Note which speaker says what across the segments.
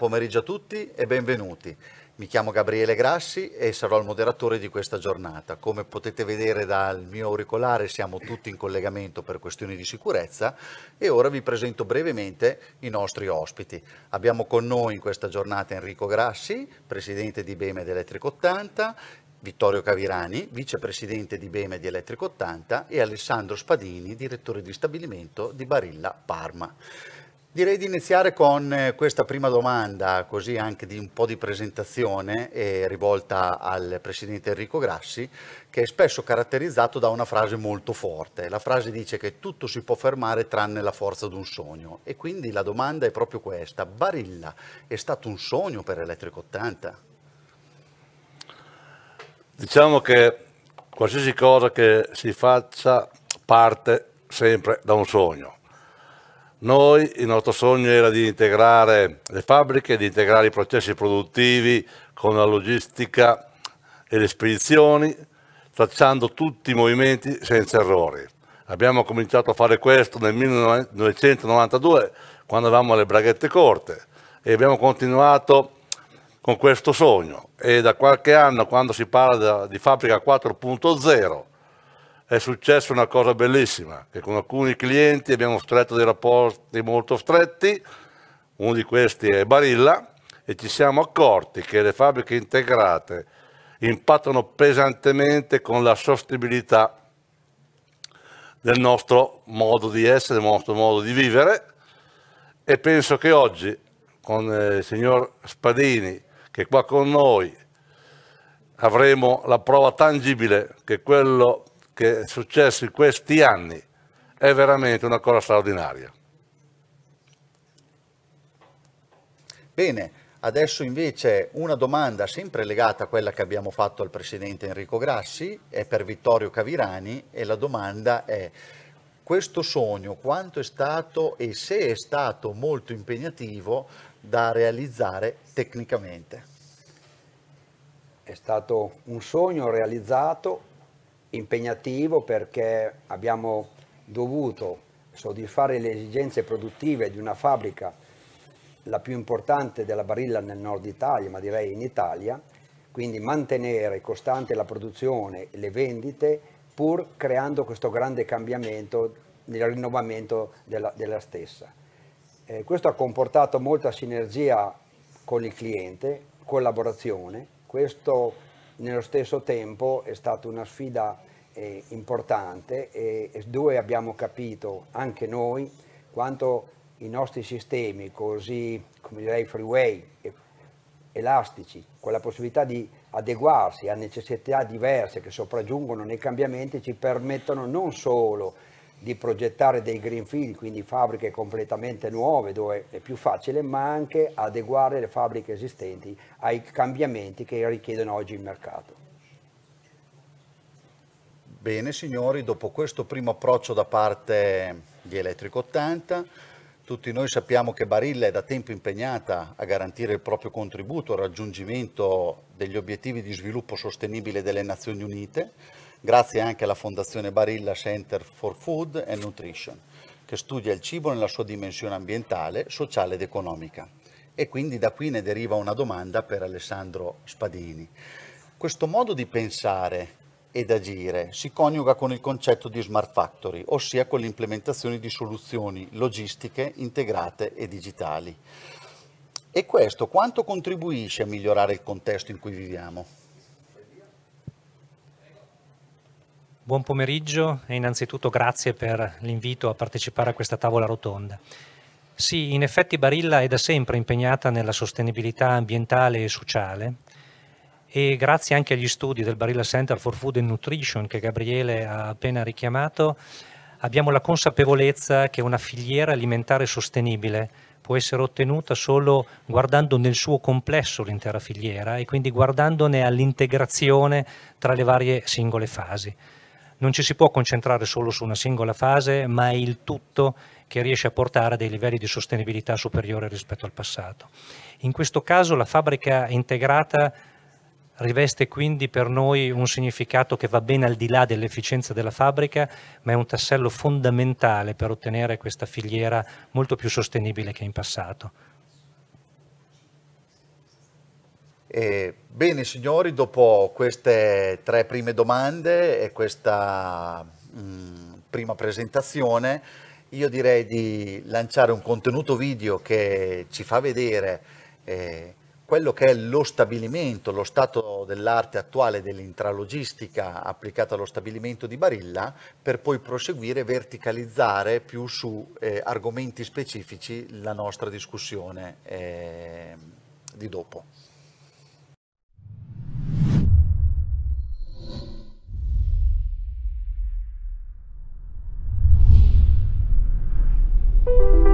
Speaker 1: pomeriggio a tutti e benvenuti. Mi chiamo Gabriele Grassi e sarò il moderatore di questa giornata. Come potete vedere dal mio auricolare siamo tutti in collegamento per questioni di sicurezza e ora vi presento brevemente i nostri ospiti. Abbiamo con noi in questa giornata Enrico Grassi, presidente di BEMED Elettrico 80, Vittorio Cavirani, vicepresidente di BEME di Elettrico 80 e Alessandro Spadini, direttore di stabilimento di Barilla Parma. Direi di iniziare con eh, questa prima domanda, così anche di un po' di presentazione, eh, rivolta al presidente Enrico Grassi, che è spesso caratterizzato da una frase molto forte. La frase dice che tutto si può fermare tranne la forza di un sogno. E quindi la domanda è proprio questa. Barilla è stato un sogno per Elettrico 80?
Speaker 2: Diciamo che qualsiasi cosa che si faccia parte sempre da un sogno noi, il nostro sogno era di integrare le fabbriche, di integrare i processi produttivi con la logistica e le spedizioni, tracciando tutti i movimenti senza errori. Abbiamo cominciato a fare questo nel 1992, quando avevamo le braghette corte, e abbiamo continuato con questo sogno. E da qualche anno, quando si parla di fabbrica 4.0, è successa una cosa bellissima, che con alcuni clienti abbiamo stretto dei rapporti molto stretti, uno di questi è Barilla, e ci siamo accorti che le fabbriche integrate impattano pesantemente con la sostenibilità del nostro modo di essere, del nostro modo di vivere e penso che oggi con eh, il signor Spadini che è qua con noi avremo la prova tangibile che quello che è successo in questi anni è veramente una cosa straordinaria.
Speaker 1: Bene, adesso invece una domanda sempre legata a quella che abbiamo fatto al Presidente Enrico Grassi, è per Vittorio Cavirani e la domanda è questo sogno quanto è stato e se è stato molto
Speaker 3: impegnativo da realizzare tecnicamente? È stato un sogno realizzato impegnativo perché abbiamo dovuto soddisfare le esigenze produttive di una fabbrica la più importante della Barilla nel nord Italia, ma direi in Italia, quindi mantenere costante la produzione e le vendite pur creando questo grande cambiamento nel rinnovamento della, della stessa. Eh, questo ha comportato molta sinergia con il cliente, collaborazione, questo nello stesso tempo è stata una sfida eh, importante e, e dove abbiamo capito anche noi quanto i nostri sistemi così, come direi, freeway, elastici, con la possibilità di adeguarsi a necessità diverse che sopraggiungono nei cambiamenti, ci permettono non solo di progettare dei greenfield, quindi fabbriche completamente nuove dove è più facile, ma anche adeguare le fabbriche esistenti ai cambiamenti che richiedono oggi il mercato.
Speaker 1: Bene signori, dopo questo primo approccio da parte di Elettrico 80, tutti noi sappiamo che Barilla è da tempo impegnata a garantire il proprio contributo al raggiungimento degli obiettivi di sviluppo sostenibile delle Nazioni Unite, grazie anche alla Fondazione Barilla Center for Food and Nutrition, che studia il cibo nella sua dimensione ambientale, sociale ed economica. E quindi da qui ne deriva una domanda per Alessandro Spadini. Questo modo di pensare ed agire si coniuga con il concetto di smart factory, ossia con l'implementazione di soluzioni logistiche integrate e digitali. E questo quanto contribuisce a migliorare il contesto in cui viviamo?
Speaker 4: buon pomeriggio e innanzitutto grazie per l'invito a partecipare a questa tavola rotonda. Sì, in effetti Barilla è da sempre impegnata nella sostenibilità ambientale e sociale e grazie anche agli studi del Barilla Center for Food and Nutrition che Gabriele ha appena richiamato, abbiamo la consapevolezza che una filiera alimentare sostenibile può essere ottenuta solo guardando nel suo complesso l'intera filiera e quindi guardandone all'integrazione tra le varie singole fasi non ci si può concentrare solo su una singola fase, ma è il tutto che riesce a portare a dei livelli di sostenibilità superiori rispetto al passato. In questo caso la fabbrica integrata riveste quindi per noi un significato che va ben al di là dell'efficienza della fabbrica, ma è un tassello fondamentale per ottenere questa filiera molto più sostenibile che in passato.
Speaker 1: Eh, bene signori, dopo queste tre prime domande e questa mh, mm, prima presentazione, io direi di lanciare un contenuto video che ci fa vedere eh, quello che è lo stabilimento, lo stato dell'arte attuale dell'intralogistica applicata allo stabilimento di Barilla, per poi proseguire e verticalizzare più su eh, argomenti specifici la nostra discussione eh, di dopo. Thank you.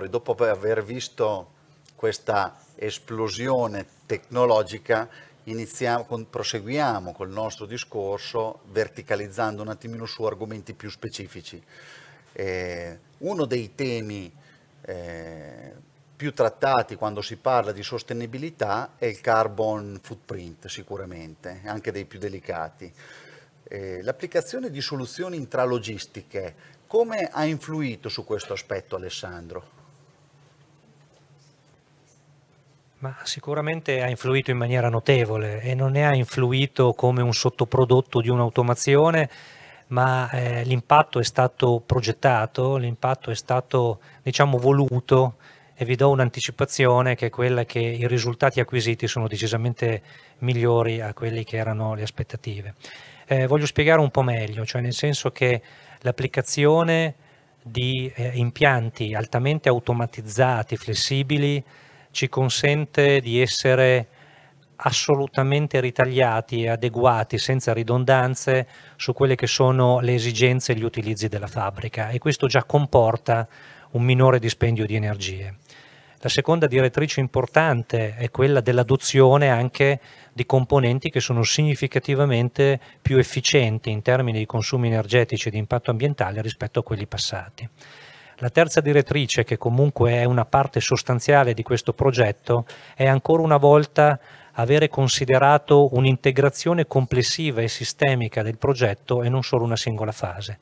Speaker 1: signori, dopo aver visto questa esplosione tecnologica, iniziamo, con, proseguiamo col nostro discorso verticalizzando un attimino su argomenti più specifici. Eh, uno dei temi eh, più trattati quando si parla di sostenibilità è il carbon footprint sicuramente, anche dei più delicati. Eh, l'applicazione di soluzioni intralogistiche, come ha influito su questo aspetto Alessandro?
Speaker 4: Ma sicuramente ha influito in maniera notevole e non ne ha influito come un sottoprodotto di un'automazione, ma eh, l'impatto è stato progettato, l'impatto è stato diciamo voluto e vi do un'anticipazione che è quella che i risultati acquisiti sono decisamente migliori a quelli che erano le aspettative. Eh, voglio spiegare un po' meglio, cioè nel senso che l'applicazione di eh, impianti altamente automatizzati, flessibili, ci consente di essere assolutamente ritagliati e adeguati senza ridondanze su quelle che sono le esigenze e gli utilizzi della fabbrica e questo già comporta un minore dispendio di energie. La seconda direttrice importante è quella dell'adozione anche di componenti che sono significativamente più efficienti in termini di consumi energetici e di impatto ambientale rispetto a quelli passati. La terza direttrice, che comunque è una parte sostanziale di questo progetto, è ancora una volta avere considerato un'integrazione complessiva e sistemica del progetto e non solo una singola fase.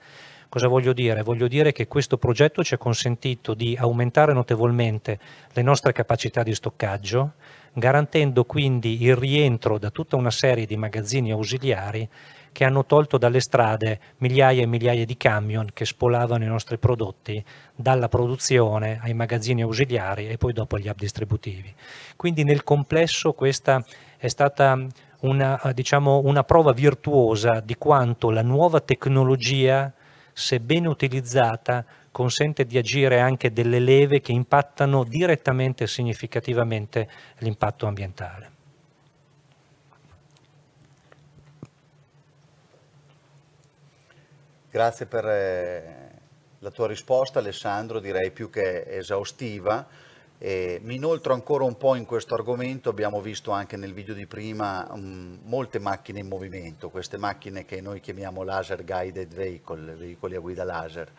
Speaker 4: Cosa voglio dire? Voglio dire che questo progetto ci ha consentito di aumentare notevolmente le nostre capacità di stoccaggio, garantendo quindi il rientro da tutta una serie di magazzini ausiliari che hanno tolto dalle strade migliaia e migliaia di camion che spolavano i nostri prodotti dalla produzione ai magazzini ausiliari e poi dopo agli hub distributivi. Quindi nel complesso questa è stata una, diciamo, una prova virtuosa di quanto la nuova tecnologia, se ben utilizzata, consente di agire anche delle leve che impattano direttamente e significativamente l'impatto ambientale.
Speaker 1: Grazie per eh, la tua risposta Alessandro, direi più che esaustiva. E mi inoltro ancora un po' in questo argomento, abbiamo visto anche nel video di prima um, molte macchine in movimento, queste macchine che noi chiamiamo laser guided vehicle, veicoli a guida laser.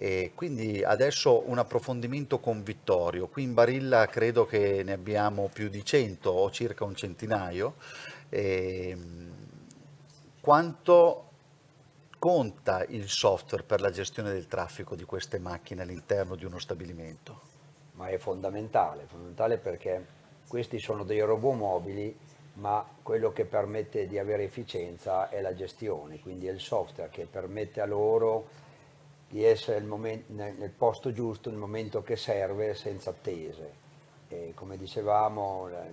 Speaker 1: E quindi adesso un approfondimento con Vittorio. Qui in Barilla credo che ne abbiamo più di 100 o circa un centinaio. E ehm, quanto conta il software per la gestione del traffico di queste macchine all'interno di uno stabilimento?
Speaker 3: Ma è fondamentale, fondamentale perché questi sono dei robot mobili ma quello che permette di avere efficienza è la gestione, quindi è il software che permette a loro di essere momento, nel, posto giusto, nel momento che serve, senza attese. E come dicevamo, eh,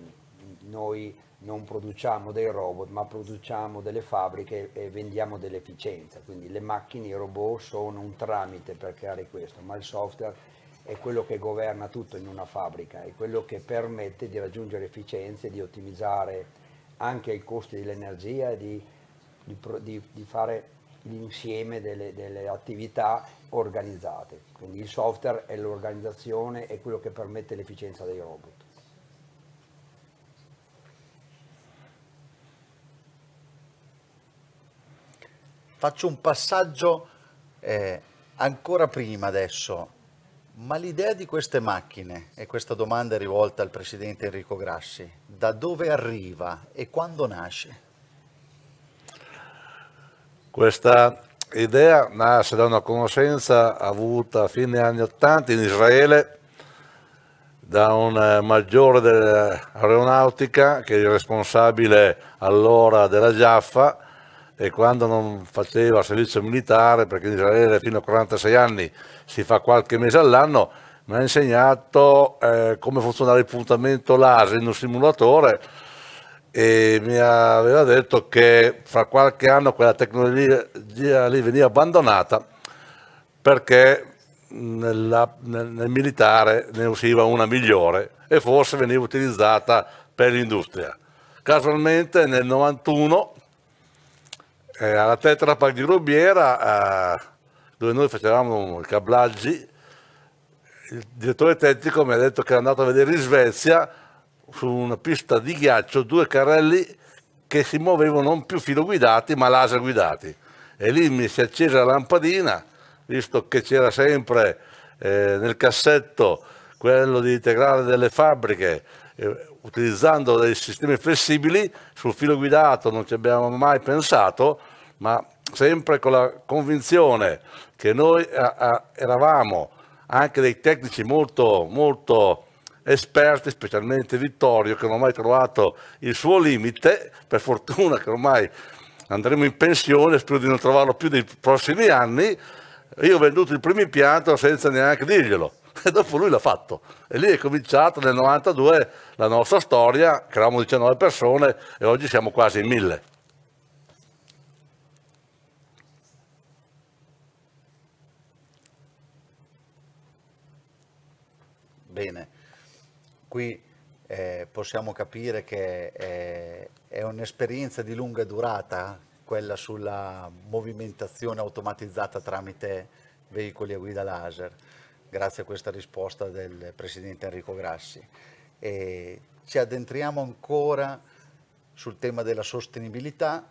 Speaker 3: noi non produciamo dei robot, ma produciamo delle fabbriche e vendiamo dell'efficienza. Quindi le macchine, i robot sono un tramite per creare questo, ma il software è quello che governa tutto in una fabbrica, è quello che permette di raggiungere efficienze, di ottimizzare anche i costi dell'energia, di, di, di, di fare l'insieme delle, delle, attività organizzate. Quindi il software è l'organizzazione, è quello che permette l'efficienza dei robot.
Speaker 1: Faccio un passaggio eh, ancora prima adesso, ma l'idea di queste macchine, e questa domanda è rivolta al Presidente Enrico Grassi, da dove arriva e quando nasce?
Speaker 2: Questa idea nasce da una conoscenza avuta a fine anni 80 in Israele da un eh, maggiore dell'aeronautica che era responsabile allora della Jaffa e quando non faceva servizio militare, perché in Israele fino a 46 anni si fa qualche mese all'anno, mi ha insegnato eh, come funzionare il puntamento laser in un simulatore e mi aveva detto che fra qualche anno quella tecnologia lì veniva abbandonata perché nella, nel, nel, militare ne usciva una migliore e forse veniva utilizzata per l'industria. Casualmente nel 91 eh, alla Tetra Park di Rubiera eh, dove noi facevamo i cablaggi il direttore tecnico mi ha detto che era andato a vedere in Svezia su una pista di ghiaccio due carrelli che si muovevano non più filo guidati ma laser guidati e lì mi si è accesa la lampadina visto che c'era sempre eh, nel cassetto quello di integrare delle fabbriche eh, utilizzando dei sistemi flessibili sul filo guidato non ci abbiamo mai pensato ma sempre con la convinzione che noi a, a, eravamo anche dei tecnici molto, molto esperti, specialmente Vittorio, che non ha mai trovato il suo limite, per fortuna che ormai andremo in pensione, spero di non trovarlo più nei prossimi anni, io ho venduto il primo impianto senza neanche dirglielo. E dopo lui l'ha fatto. E lì è cominciata nel 92 la nostra storia, che eravamo 19 persone e oggi siamo quasi in mille.
Speaker 1: Bene qui eh, possiamo capire che è, eh, è un'esperienza di lunga durata quella sulla movimentazione automatizzata tramite veicoli a guida laser, grazie a questa risposta del Presidente Enrico Grassi. E ci addentriamo ancora sul tema della sostenibilità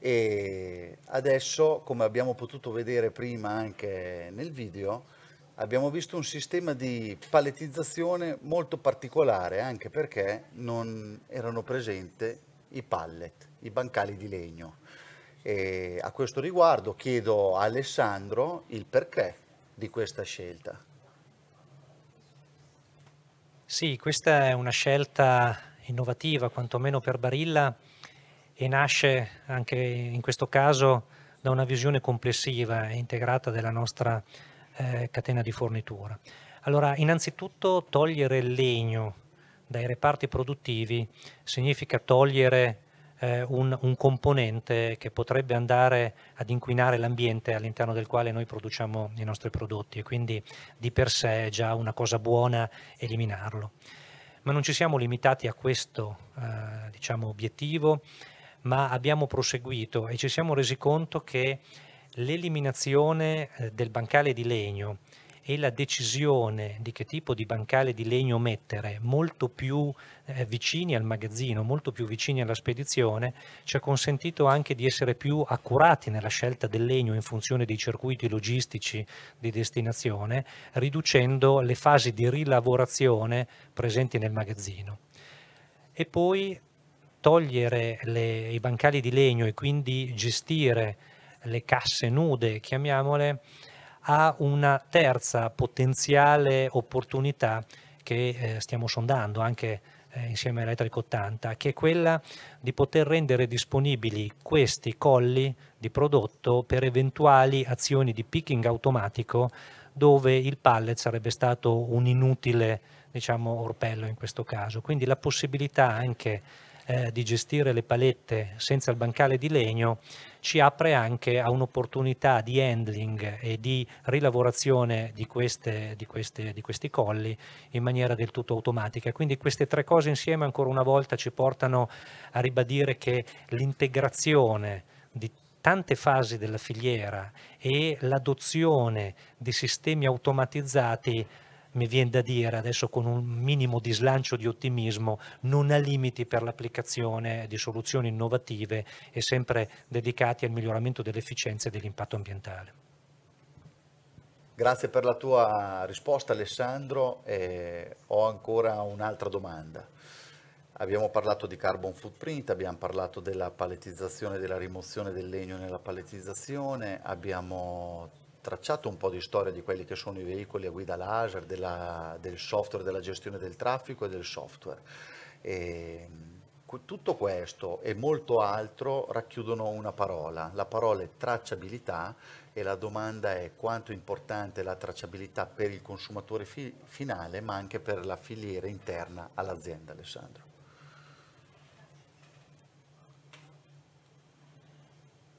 Speaker 1: e adesso, come abbiamo potuto vedere prima anche nel video, abbiamo visto un sistema di palletizzazione molto particolare, anche perché non erano presenti i pallet, i bancali di legno. E a questo riguardo chiedo a Alessandro il perché di questa scelta.
Speaker 4: Sì, questa è una scelta innovativa, quantomeno per Barilla, e nasce anche in questo caso da una visione complessiva e integrata della nostra eh, catena di fornitura. Allora, innanzitutto togliere il legno dai reparti produttivi significa togliere eh, un, un, componente che potrebbe andare ad inquinare l'ambiente all'interno del quale noi produciamo i nostri prodotti e quindi di per sé è già una cosa buona eliminarlo. Ma non ci siamo limitati a questo eh, diciamo, obiettivo, ma abbiamo proseguito e ci siamo resi conto che l'eliminazione eh, del bancale di legno e la decisione di che tipo di bancale di legno mettere molto più eh, vicini al magazzino, molto più vicini alla spedizione, ci ha consentito anche di essere più accurati nella scelta del legno in funzione dei circuiti logistici di destinazione, riducendo le fasi di rilavorazione presenti nel magazzino. E poi togliere le, i bancali di legno e quindi gestire le casse nude, chiamiamole, a una terza potenziale opportunità che eh, stiamo sondando anche eh, insieme a Electric 80, che è quella di poter rendere disponibili questi colli di prodotto per eventuali azioni di picking automatico dove il pallet sarebbe stato un inutile diciamo, orpello in questo caso. Quindi la possibilità anche eh, di gestire le palette senza il bancale di legno ci apre anche a un'opportunità di handling e di rilavorazione di, queste, di, queste, di questi colli in maniera del tutto automatica. Quindi queste tre cose insieme ancora una volta ci portano a ribadire che l'integrazione di tante fasi della filiera e l'adozione di sistemi automatizzati mi viene da dire adesso con un minimo di slancio di ottimismo, non ha limiti per l'applicazione di soluzioni innovative e sempre dedicati al miglioramento dell'efficienza e dell'impatto ambientale.
Speaker 1: Grazie per la tua risposta Alessandro, eh, ho ancora un'altra domanda. Abbiamo parlato di carbon footprint, abbiamo parlato della palettizzazione, della rimozione del legno nella palettizzazione, abbiamo tracciato un po' di storia di quelli che sono i veicoli a guida laser, della, del software, della gestione del traffico e del software. E, ehm, tutto questo e molto altro racchiudono una parola, la parola è tracciabilità e la domanda è quanto è importante la tracciabilità per il consumatore fi- finale ma anche per la filiera interna all'azienda
Speaker 4: Alessandro.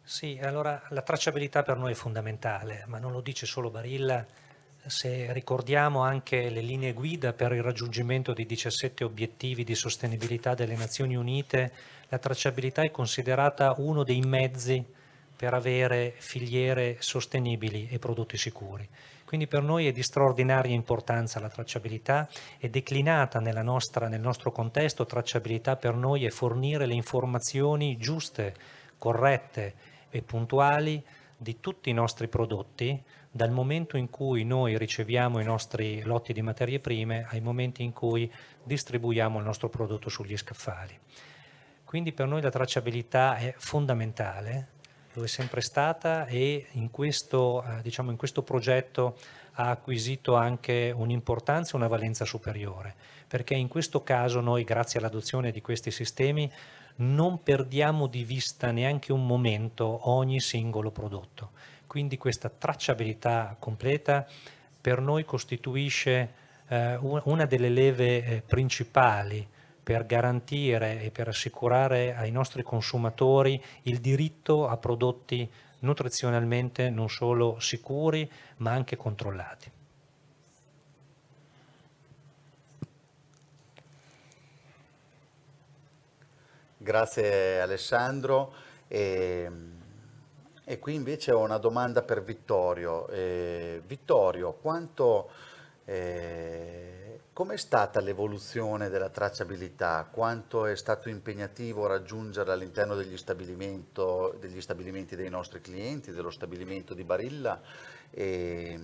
Speaker 4: Sì, allora la tracciabilità per noi è fondamentale, ma non lo dice solo Barilla, se ricordiamo anche le linee guida per il raggiungimento dei 17 obiettivi di sostenibilità delle Nazioni Unite, la tracciabilità è considerata uno dei mezzi per avere filiere sostenibili e prodotti sicuri. Quindi per noi è di straordinaria importanza la tracciabilità e declinata nostra, nel nostro contesto, tracciabilità per noi è fornire le informazioni giuste, corrette, e puntuali di tutti i nostri prodotti dal momento in cui noi riceviamo i nostri lotti di materie prime ai momenti in cui distribuiamo il nostro prodotto sugli scaffali. Quindi per noi la tracciabilità è fondamentale, lo è sempre stata e in questo, eh, diciamo, in questo progetto ha acquisito anche un'importanza e una valenza superiore, perché in questo caso noi grazie all'adozione di questi sistemi non perdiamo di vista neanche un momento ogni singolo prodotto. Quindi questa tracciabilità completa per noi costituisce eh, una delle leve eh, principali per garantire e per assicurare ai nostri consumatori il diritto a prodotti nutrizionalmente non solo sicuri ma anche controllati.
Speaker 1: Grazie Alessandro. E, e, qui invece ho una domanda per Vittorio. Eh, Vittorio, quanto, eh, com'è stata l'evoluzione della tracciabilità? Quanto è stato impegnativo raggiungerla all'interno degli, degli stabilimenti dei nostri clienti, dello stabilimento di Barilla? E,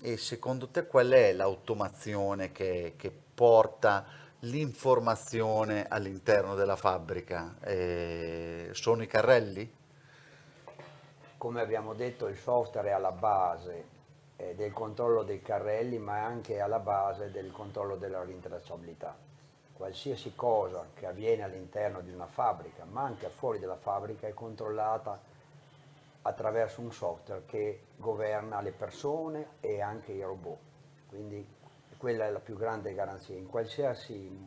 Speaker 1: e secondo te qual è l'automazione che, che porta l'informazione all'interno della fabbrica? Eh, sono i carrelli?
Speaker 3: Come abbiamo detto il software è alla base eh, del controllo dei carrelli ma è anche alla base del controllo della rintracciabilità. Qualsiasi cosa che avviene all'interno di una fabbrica ma anche fuori dalla fabbrica è controllata attraverso un software che governa le persone e anche i robot. Quindi quella è la più grande garanzia. In qualsiasi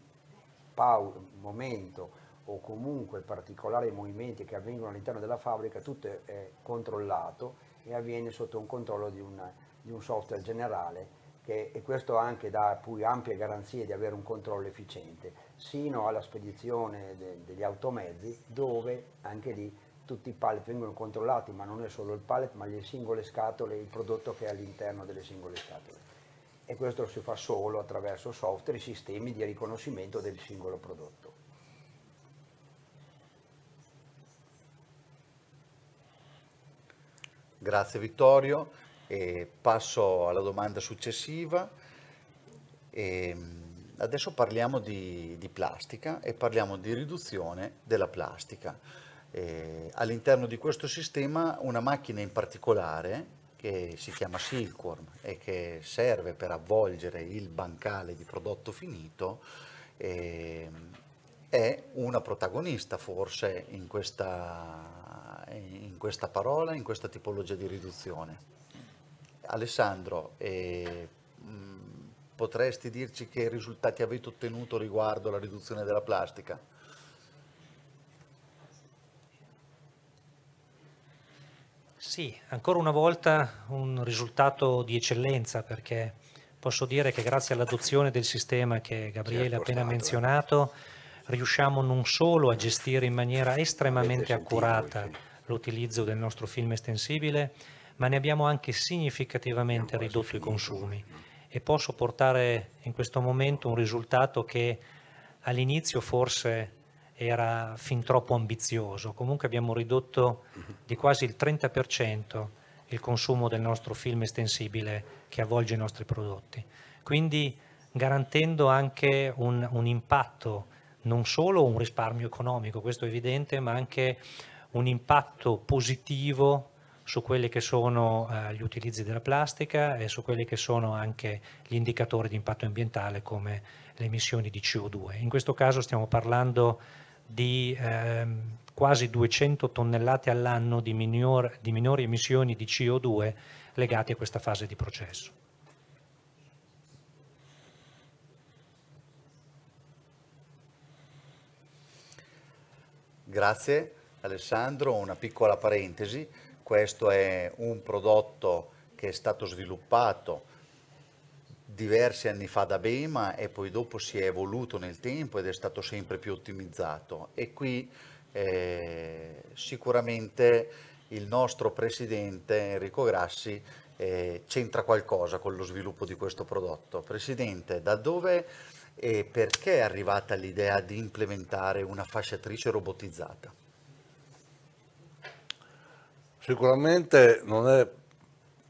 Speaker 3: momento o comunque particolari movimenti che avvengono all'interno della fabbrica, tutto è controllato e avviene sotto un controllo di, una, di un software generale che, e questo anche dà poi ampie garanzie di avere un controllo efficiente, sino alla spedizione de, degli automezzi dove anche lì tutti i pallet vengono controllati, ma non è solo il pallet, ma le singole scatole, il prodotto che è all'interno delle singole scatole e questo si fa solo attraverso software e sistemi di riconoscimento del singolo prodotto.
Speaker 1: Grazie Vittorio, e passo alla domanda successiva. E ehm, adesso parliamo di, di, plastica e parliamo di riduzione della plastica. Eh, all'interno di questo sistema una macchina in particolare che si chiama silkworm e che serve per avvolgere il bancale di prodotto finito, eh, è una protagonista forse in questa, in questa, parola, in questa tipologia di riduzione. Alessandro, eh, mh, potresti dirci che risultati avete ottenuto riguardo alla riduzione della plastica?
Speaker 4: Sì, ancora una volta un risultato di eccellenza perché posso dire che grazie all'adozione del sistema che Gabriele ha appena eh. menzionato riusciamo non solo a gestire in maniera estremamente accurata l'utilizzo del nostro film estensibile, ma ne abbiamo anche significativamente ridotto i consumi e posso portare in questo momento un risultato che all'inizio forse era fin troppo ambizioso. Comunque abbiamo ridotto mhm. di quasi il 30% il consumo del nostro film estensibile che avvolge i nostri prodotti. Quindi garantendo anche un, un impatto, non solo un risparmio economico, questo è evidente, ma anche un impatto positivo su quelli che sono eh, gli utilizzi della plastica e su quelli che sono anche gli indicatori di impatto ambientale come le emissioni di CO2. In questo caso stiamo parlando di ehm, quasi 200 tonnellate all'anno di, minor, di minori emissioni di CO2 legate a questa fase di processo.
Speaker 1: Grazie Alessandro, una piccola parentesi, questo è un prodotto che è stato sviluppato diversi anni fa da Bema e poi dopo si è evoluto nel tempo ed è stato sempre più ottimizzato e qui eh, sicuramente il nostro presidente Enrico Grassi eh, c'entra qualcosa con lo sviluppo di questo prodotto. Presidente, da dove e perché è arrivata l'idea di implementare una fasciatrice robotizzata?
Speaker 2: Sicuramente non è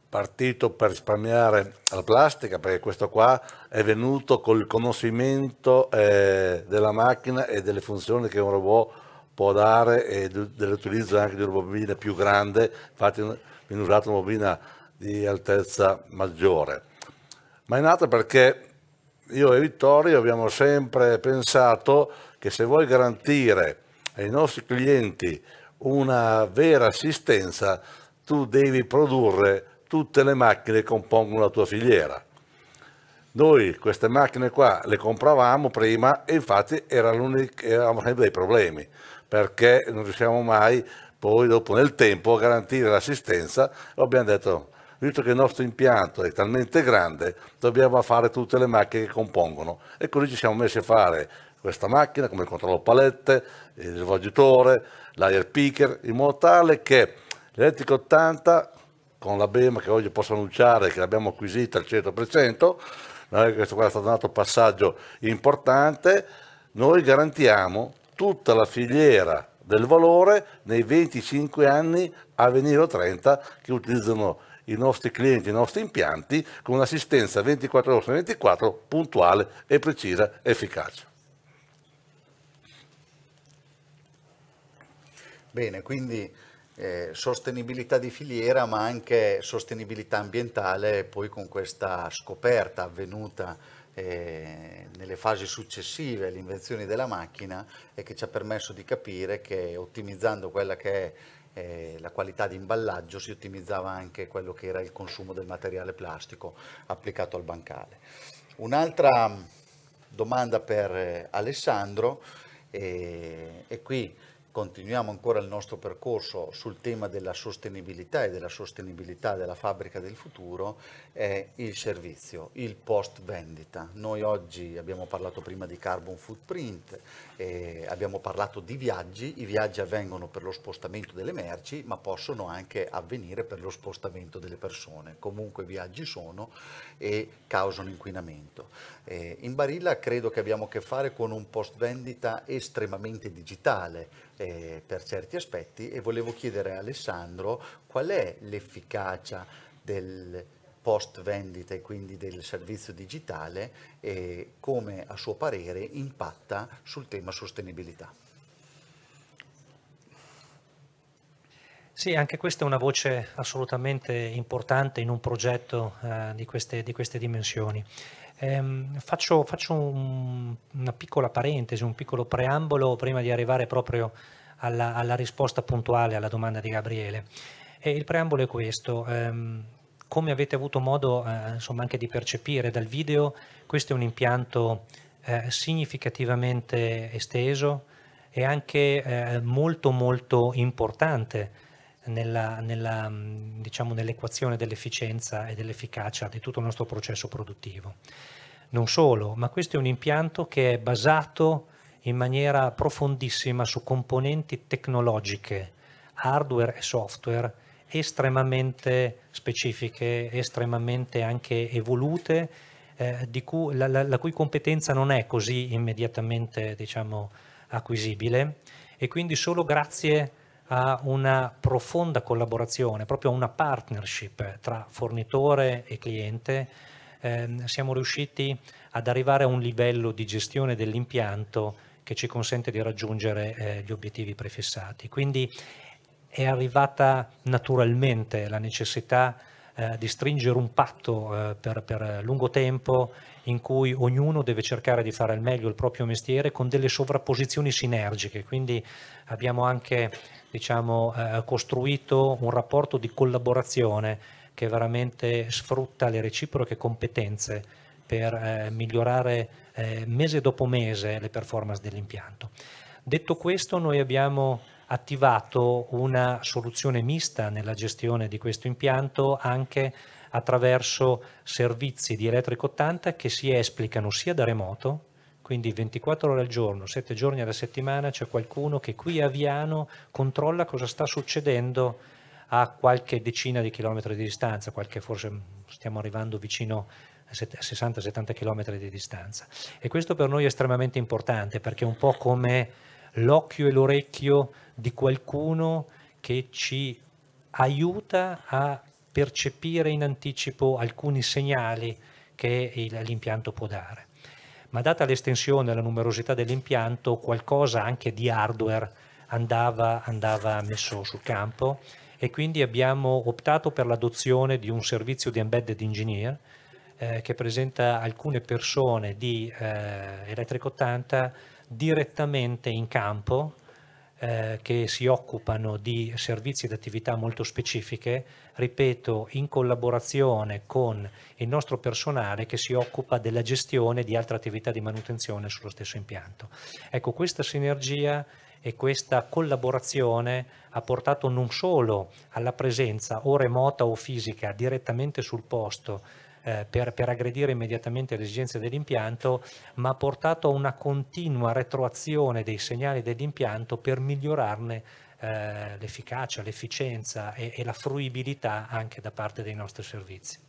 Speaker 2: partito per risparmiare la plastica perché questo qua è venuto col conoscimento eh, della macchina e delle funzioni che un robot può dare e dell'utilizzo anche di una bobina più grande, infatti viene usata una bobina di altezza maggiore. Ma è nata perché io e Vittorio abbiamo sempre pensato che se vuoi garantire ai nostri clienti una vera assistenza, tu devi produrre tutte le macchine che compongono la tua filiera. Noi queste macchine qua le compravamo prima e infatti eravamo sempre dei problemi perché non riusciamo mai poi dopo nel tempo a garantire l'assistenza. Abbiamo detto, visto che il nostro impianto è talmente grande, dobbiamo fare tutte le macchine che compongono e così ci siamo messi a fare questa macchina come il controllo palette, il svolgitore, l'air picker, in modo tale che l'elettrico 80 con la BEM che oggi posso annunciare che l'abbiamo acquisita al 100%, eh, questo qua è stato un altro passaggio importante, noi garantiamo tutta la filiera del valore nei 25 anni a venire o 30 che utilizzano i nostri clienti, i nostri impianti con un'assistenza 24 ore su 24 puntuale e precisa, efficace.
Speaker 1: Bene, quindi eh, sostenibilità di filiera ma anche sostenibilità ambientale poi con questa scoperta avvenuta eh, nelle fasi successive all'invenzione della macchina e che ci ha permesso di capire che ottimizzando quella che è eh, la qualità di imballaggio si ottimizzava anche quello che era il consumo del materiale plastico applicato al bancale. Un'altra mm, domanda per eh, Alessandro e, eh, e qui continuiamo ancora il nostro percorso sul tema della sostenibilità e della sostenibilità della fabbrica del futuro è il servizio, il post vendita. Noi oggi abbiamo parlato prima di carbon footprint, eh, abbiamo parlato di viaggi, i viaggi avvengono per lo spostamento delle merci ma possono anche avvenire per lo spostamento delle persone, comunque i viaggi sono e causano inquinamento. Eh, in Barilla credo che abbiamo a che fare con un post vendita estremamente digitale eh, per certi aspetti e volevo chiedere a Alessandro qual è l'efficacia del post vendita e quindi del servizio digitale e come a suo parere impatta sul tema sostenibilità.
Speaker 4: Sì, anche questa è una voce assolutamente importante in un progetto eh, di, queste, di, queste, dimensioni. Ehm, faccio, faccio un, una piccola parentesi, un piccolo preambolo prima di arrivare proprio alla, alla risposta puntuale alla domanda di Gabriele. E il preambolo è questo. Ehm, come avete avuto modo eh, insomma, anche di percepire dal video, questo è un impianto eh, significativamente esteso e anche eh, molto molto importante nella, nella, diciamo, nell'equazione dell'efficienza e dell'efficacia di tutto il nostro processo produttivo. Non solo, ma questo è un impianto che è basato in maniera profondissima su componenti tecnologiche, hardware e software, estremamente specifiche, estremamente anche evolute, eh, cui, la, la, la, cui competenza non è così immediatamente diciamo, acquisibile e quindi solo grazie a a una profonda collaborazione, proprio a una partnership tra fornitore e cliente, ehm, siamo riusciti ad arrivare a un livello di gestione dell'impianto che ci consente di raggiungere eh, gli obiettivi prefissati. Quindi è arrivata naturalmente la necessità eh, di stringere un patto eh, per, per, lungo tempo in cui ognuno deve cercare di fare al meglio il proprio mestiere con delle sovrapposizioni sinergiche. Quindi abbiamo anche diciamo, eh, costruito un rapporto di collaborazione che veramente sfrutta le reciproche competenze per eh, migliorare eh, mese dopo mese le performance dell'impianto. Detto questo, noi abbiamo attivato una soluzione mista nella gestione di questo impianto anche attraverso servizi di Elettrico 80 che si esplicano sia da remoto, quindi 24 ore al giorno, 7 giorni alla settimana c'è qualcuno che qui a Viano controlla cosa sta succedendo a qualche decina di chilometri di distanza, qualche, forse mm, stiamo arrivando vicino a 60-70 chilometri di distanza. E questo per noi è estremamente importante perché è un po' come l'occhio e l'orecchio di qualcuno che ci aiuta a percepire in anticipo alcuni segnali che l'impianto può dare. Ma data l'estensione e la numerosità dell'impianto, qualcosa anche di hardware andava, andava messo sul campo e quindi abbiamo optato per l'adozione di un servizio di embedded engineer eh, che presenta alcune persone di eh, Elettrico 80 direttamente in campo eh, che si occupano di servizi ed attività molto specifiche, ripeto, in collaborazione con il nostro personale che si occupa della gestione di altre attività di manutenzione sullo stesso impianto. Ecco, questa sinergia e questa collaborazione ha portato non solo alla presenza o remota o fisica direttamente sul posto eh, per, per, aggredire immediatamente le esigenze dell'impianto, ma ha portato a una continua retroazione dei segnali dell'impianto per migliorarne eh, l'efficacia, l'efficienza e, e la fruibilità anche da parte dei nostri servizi.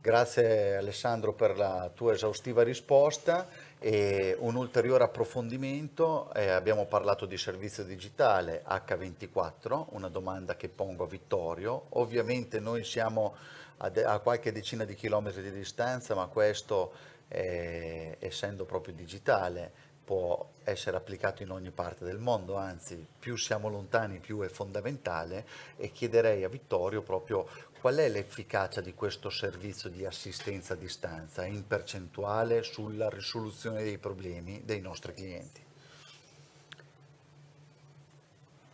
Speaker 1: Grazie Alessandro per la tua esaustiva risposta. E un ulteriore approfondimento, eh, abbiamo parlato di servizio digitale H24, una domanda che pongo a Vittorio. Ovviamente noi siamo a, de- a qualche decina di chilometri di distanza, ma questo, eh, essendo proprio digitale, può essere applicato in ogni parte del mondo, anzi più siamo lontani più è fondamentale e chiederei a Vittorio proprio Qual è l'efficacia di questo servizio di assistenza a distanza in percentuale sulla risoluzione dei problemi dei
Speaker 3: nostri clienti?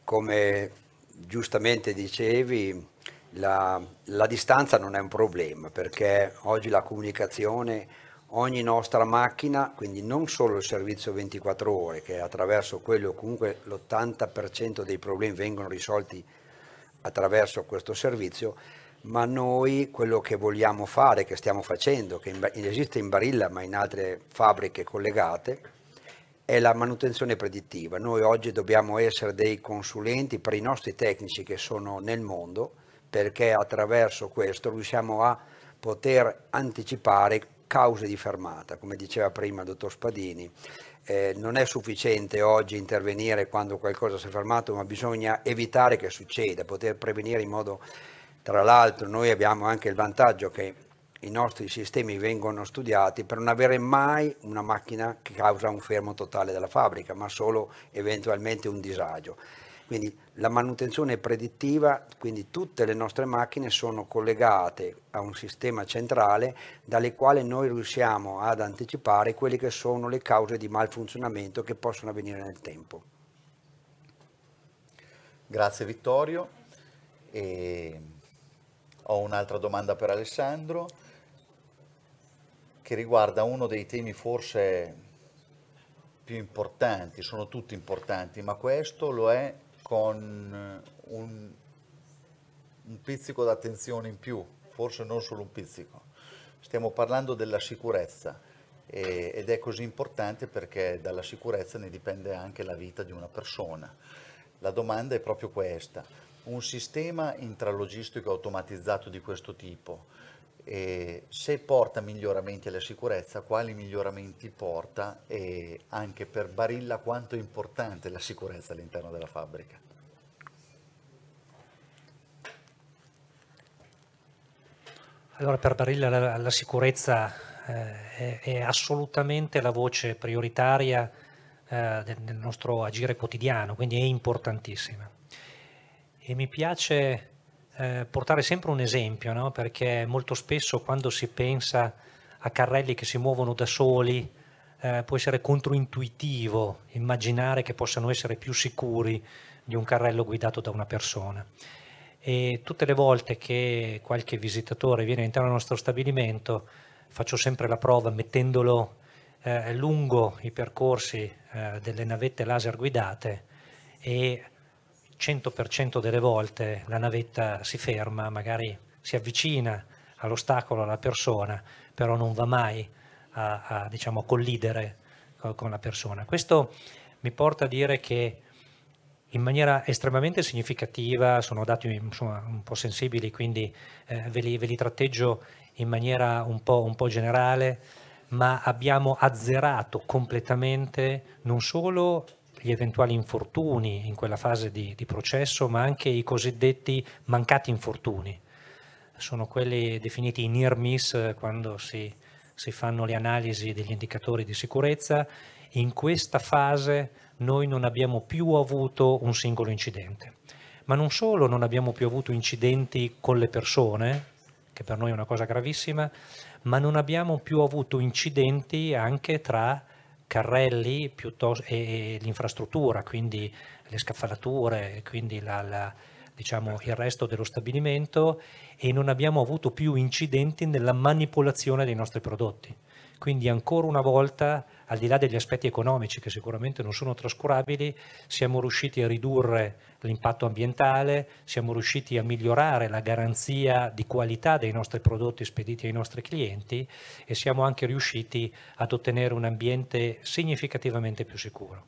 Speaker 3: Come giustamente dicevi, la, la, distanza non è un problema perché oggi la comunicazione, ogni nostra macchina, quindi non solo il servizio 24 ore, che attraverso quello comunque l'80% dei problemi vengono risolti attraverso questo servizio, ma noi quello che vogliamo fare, che stiamo facendo, che in, esiste in Barilla ma in altre fabbriche collegate, è la manutenzione predittiva. Noi oggi dobbiamo essere dei consulenti per i nostri tecnici che sono nel mondo, perché attraverso questo riusciamo a poter anticipare cause di fermata, come diceva prima il dottor Spadini. Eh, non è sufficiente oggi intervenire quando qualcosa si è fermato, ma bisogna evitare che succeda, poter prevenire in modo tra l'altro noi abbiamo anche il vantaggio che i nostri sistemi vengono studiati per non avere mai una macchina che causa un fermo totale della fabbrica, ma solo eventualmente un disagio. Quindi la manutenzione predittiva, quindi tutte le nostre macchine sono collegate a un sistema centrale dalle quali noi riusciamo ad anticipare quelle che sono le cause di malfunzionamento che possono avvenire nel tempo. Grazie
Speaker 1: Vittorio. E ho un'altra domanda per Alessandro che riguarda uno dei temi forse più importanti, sono tutti importanti, ma questo lo è con un, un pizzico d'attenzione in più, forse non solo un pizzico. Stiamo parlando della sicurezza e, ed è così importante perché dalla sicurezza ne dipende anche la vita di una persona. La domanda è proprio questa un sistema intralogistico automatizzato di questo tipo, eh, se porta miglioramenti alla sicurezza, quali miglioramenti porta e anche per Barilla quanto è importante la sicurezza all'interno della fabbrica?
Speaker 4: Allora per Barilla la, la sicurezza eh, è, è, assolutamente la voce prioritaria eh, del, del nostro agire quotidiano, quindi è importantissima e mi piace eh, portare sempre un esempio, no? perché molto spesso quando si pensa a carrelli che si muovono da soli, eh, può essere controintuitivo immaginare che possano essere più sicuri di un carrello guidato da una persona. E tutte le volte che qualche visitatore viene all'interno del nostro stabilimento, faccio sempre la prova mettendolo eh, lungo i percorsi eh, delle navette laser guidate e 100% delle volte la navetta si ferma, magari si avvicina all'ostacolo, alla persona, però non va mai a, a diciamo, collidere con, la persona. Questo mi porta a dire che in maniera estremamente significativa, sono dati insomma, un po' sensibili, quindi eh, ve, li, ve, li, tratteggio in maniera un po', un po' generale, ma abbiamo azzerato completamente non solo gli eventuali infortuni in quella fase di, di processo, ma anche i cosiddetti mancati infortuni. Sono quelli definiti i near miss eh, quando si, si fanno le analisi degli indicatori di sicurezza. In questa fase noi non abbiamo più avuto un singolo incidente. Ma non solo non abbiamo più avuto incidenti con le persone, che per noi è una cosa gravissima, ma non abbiamo più avuto incidenti anche tra carrelli e l'infrastruttura, quindi le scaffalature, quindi la, la, diciamo, il resto dello stabilimento e non abbiamo avuto più incidenti nella manipolazione dei nostri prodotti. Quindi ancora una volta, al di là degli aspetti economici che sicuramente non sono trascurabili, siamo riusciti a ridurre l'impatto ambientale, siamo riusciti a migliorare la garanzia di qualità dei nostri prodotti spediti ai nostri clienti e siamo anche riusciti ad ottenere un ambiente significativamente più sicuro.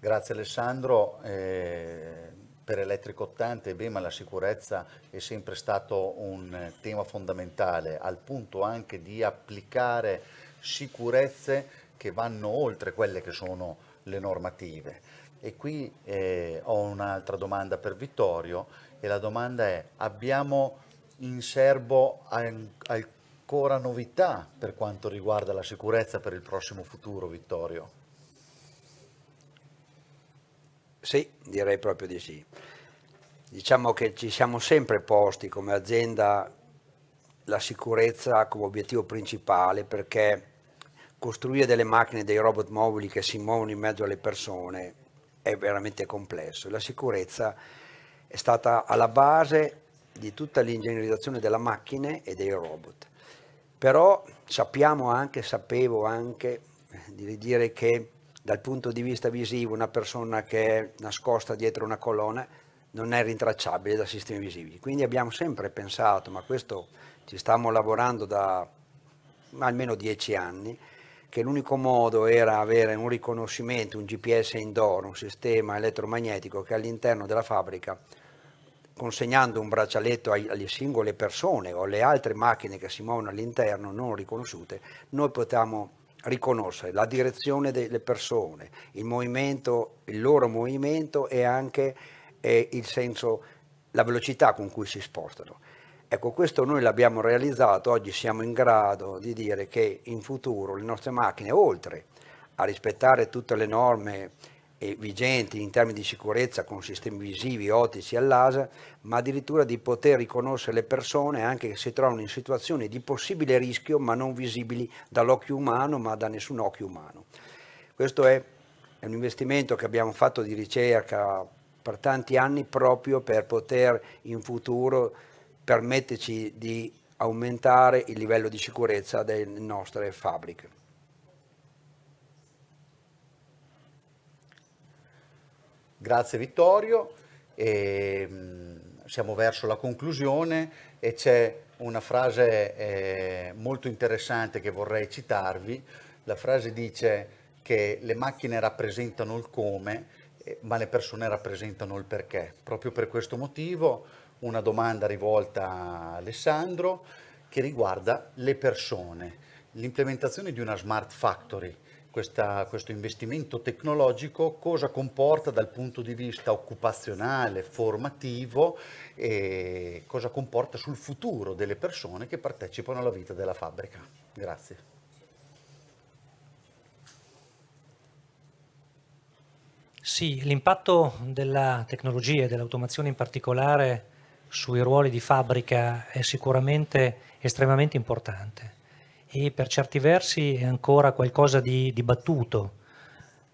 Speaker 1: Grazie Alessandro. Eh per elettrico 80 e ma la sicurezza è sempre stato un tema fondamentale, al punto anche di applicare sicurezze che vanno oltre quelle che sono le normative. E qui eh, ho un'altra domanda per Vittorio e la domanda è abbiamo in serbo ancora novità per quanto riguarda la sicurezza per il prossimo futuro, Vittorio?
Speaker 3: Sì, direi proprio di sì. Diciamo che ci siamo sempre posti come azienda la sicurezza come obiettivo principale perché costruire delle macchine, dei robot mobili che si muovono in mezzo alle persone è veramente complesso. La sicurezza è stata alla base di tutta l'ingegnerizzazione della macchina e dei robot. Però sappiamo anche, sapevo anche di dire che dal punto di vista visivo una persona che è nascosta dietro una colonna non è rintracciabile da sistemi visivi. Quindi abbiamo sempre pensato, ma questo ci stiamo lavorando da almeno dieci anni, che l'unico modo era avere un riconoscimento, un GPS indoor, un sistema elettromagnetico che all'interno della fabbrica, consegnando un braccialetto alle singole persone o alle altre macchine che si muovono all'interno non riconosciute, noi potevamo riconoscere la direzione delle persone, il movimento, il loro movimento e anche eh, il senso, la velocità con cui si spostano. Ecco, questo noi l'abbiamo realizzato, oggi siamo in grado di dire che in futuro le nostre macchine, oltre a rispettare tutte le norme eh, vigenti in termini di sicurezza con sistemi visivi, ottici e all'ASA, ma addirittura di poter riconoscere le persone anche se si trovano in situazioni di possibile rischio ma non visibili dall'occhio umano ma da nessun occhio umano. Questo è un investimento che abbiamo fatto di ricerca per tanti anni proprio per poter in futuro permetterci di aumentare il livello di sicurezza delle nostre fabbriche.
Speaker 1: Grazie Vittorio, e, mm, siamo verso la conclusione e c'è una frase eh, molto interessante che vorrei citarvi. La frase dice che le macchine rappresentano il come, eh, ma le persone rappresentano il perché. Proprio per questo motivo una domanda rivolta a Alessandro che riguarda le persone, l'implementazione di una smart factory questa, questo investimento tecnologico cosa comporta dal punto di vista occupazionale, formativo e cosa comporta sul futuro delle persone che partecipano alla vita della fabbrica. Grazie.
Speaker 4: Sì, l'impatto della tecnologia e dell'automazione in particolare sui ruoli di fabbrica è sicuramente estremamente importante e per certi versi è ancora qualcosa di, dibattuto,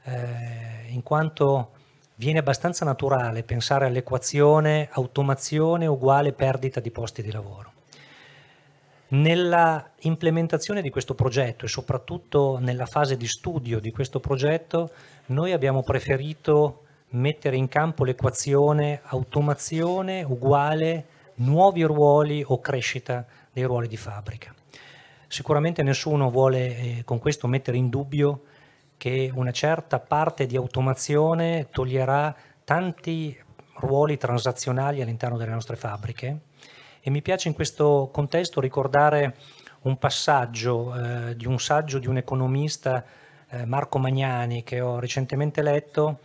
Speaker 4: eh, in quanto viene abbastanza naturale pensare all'equazione automazione uguale perdita di posti di lavoro. Nella implementazione di questo progetto e soprattutto nella fase di studio di questo progetto noi abbiamo preferito mettere in campo l'equazione automazione uguale nuovi ruoli o crescita dei ruoli di fabbrica. Sicuramente nessuno vuole eh, con questo mettere in dubbio che una certa parte di automazione toglierà tanti ruoli transazionali all'interno delle nostre fabbriche e mi piace in questo contesto ricordare un passaggio eh, di un saggio di un economista eh, Marco Magnani che ho recentemente letto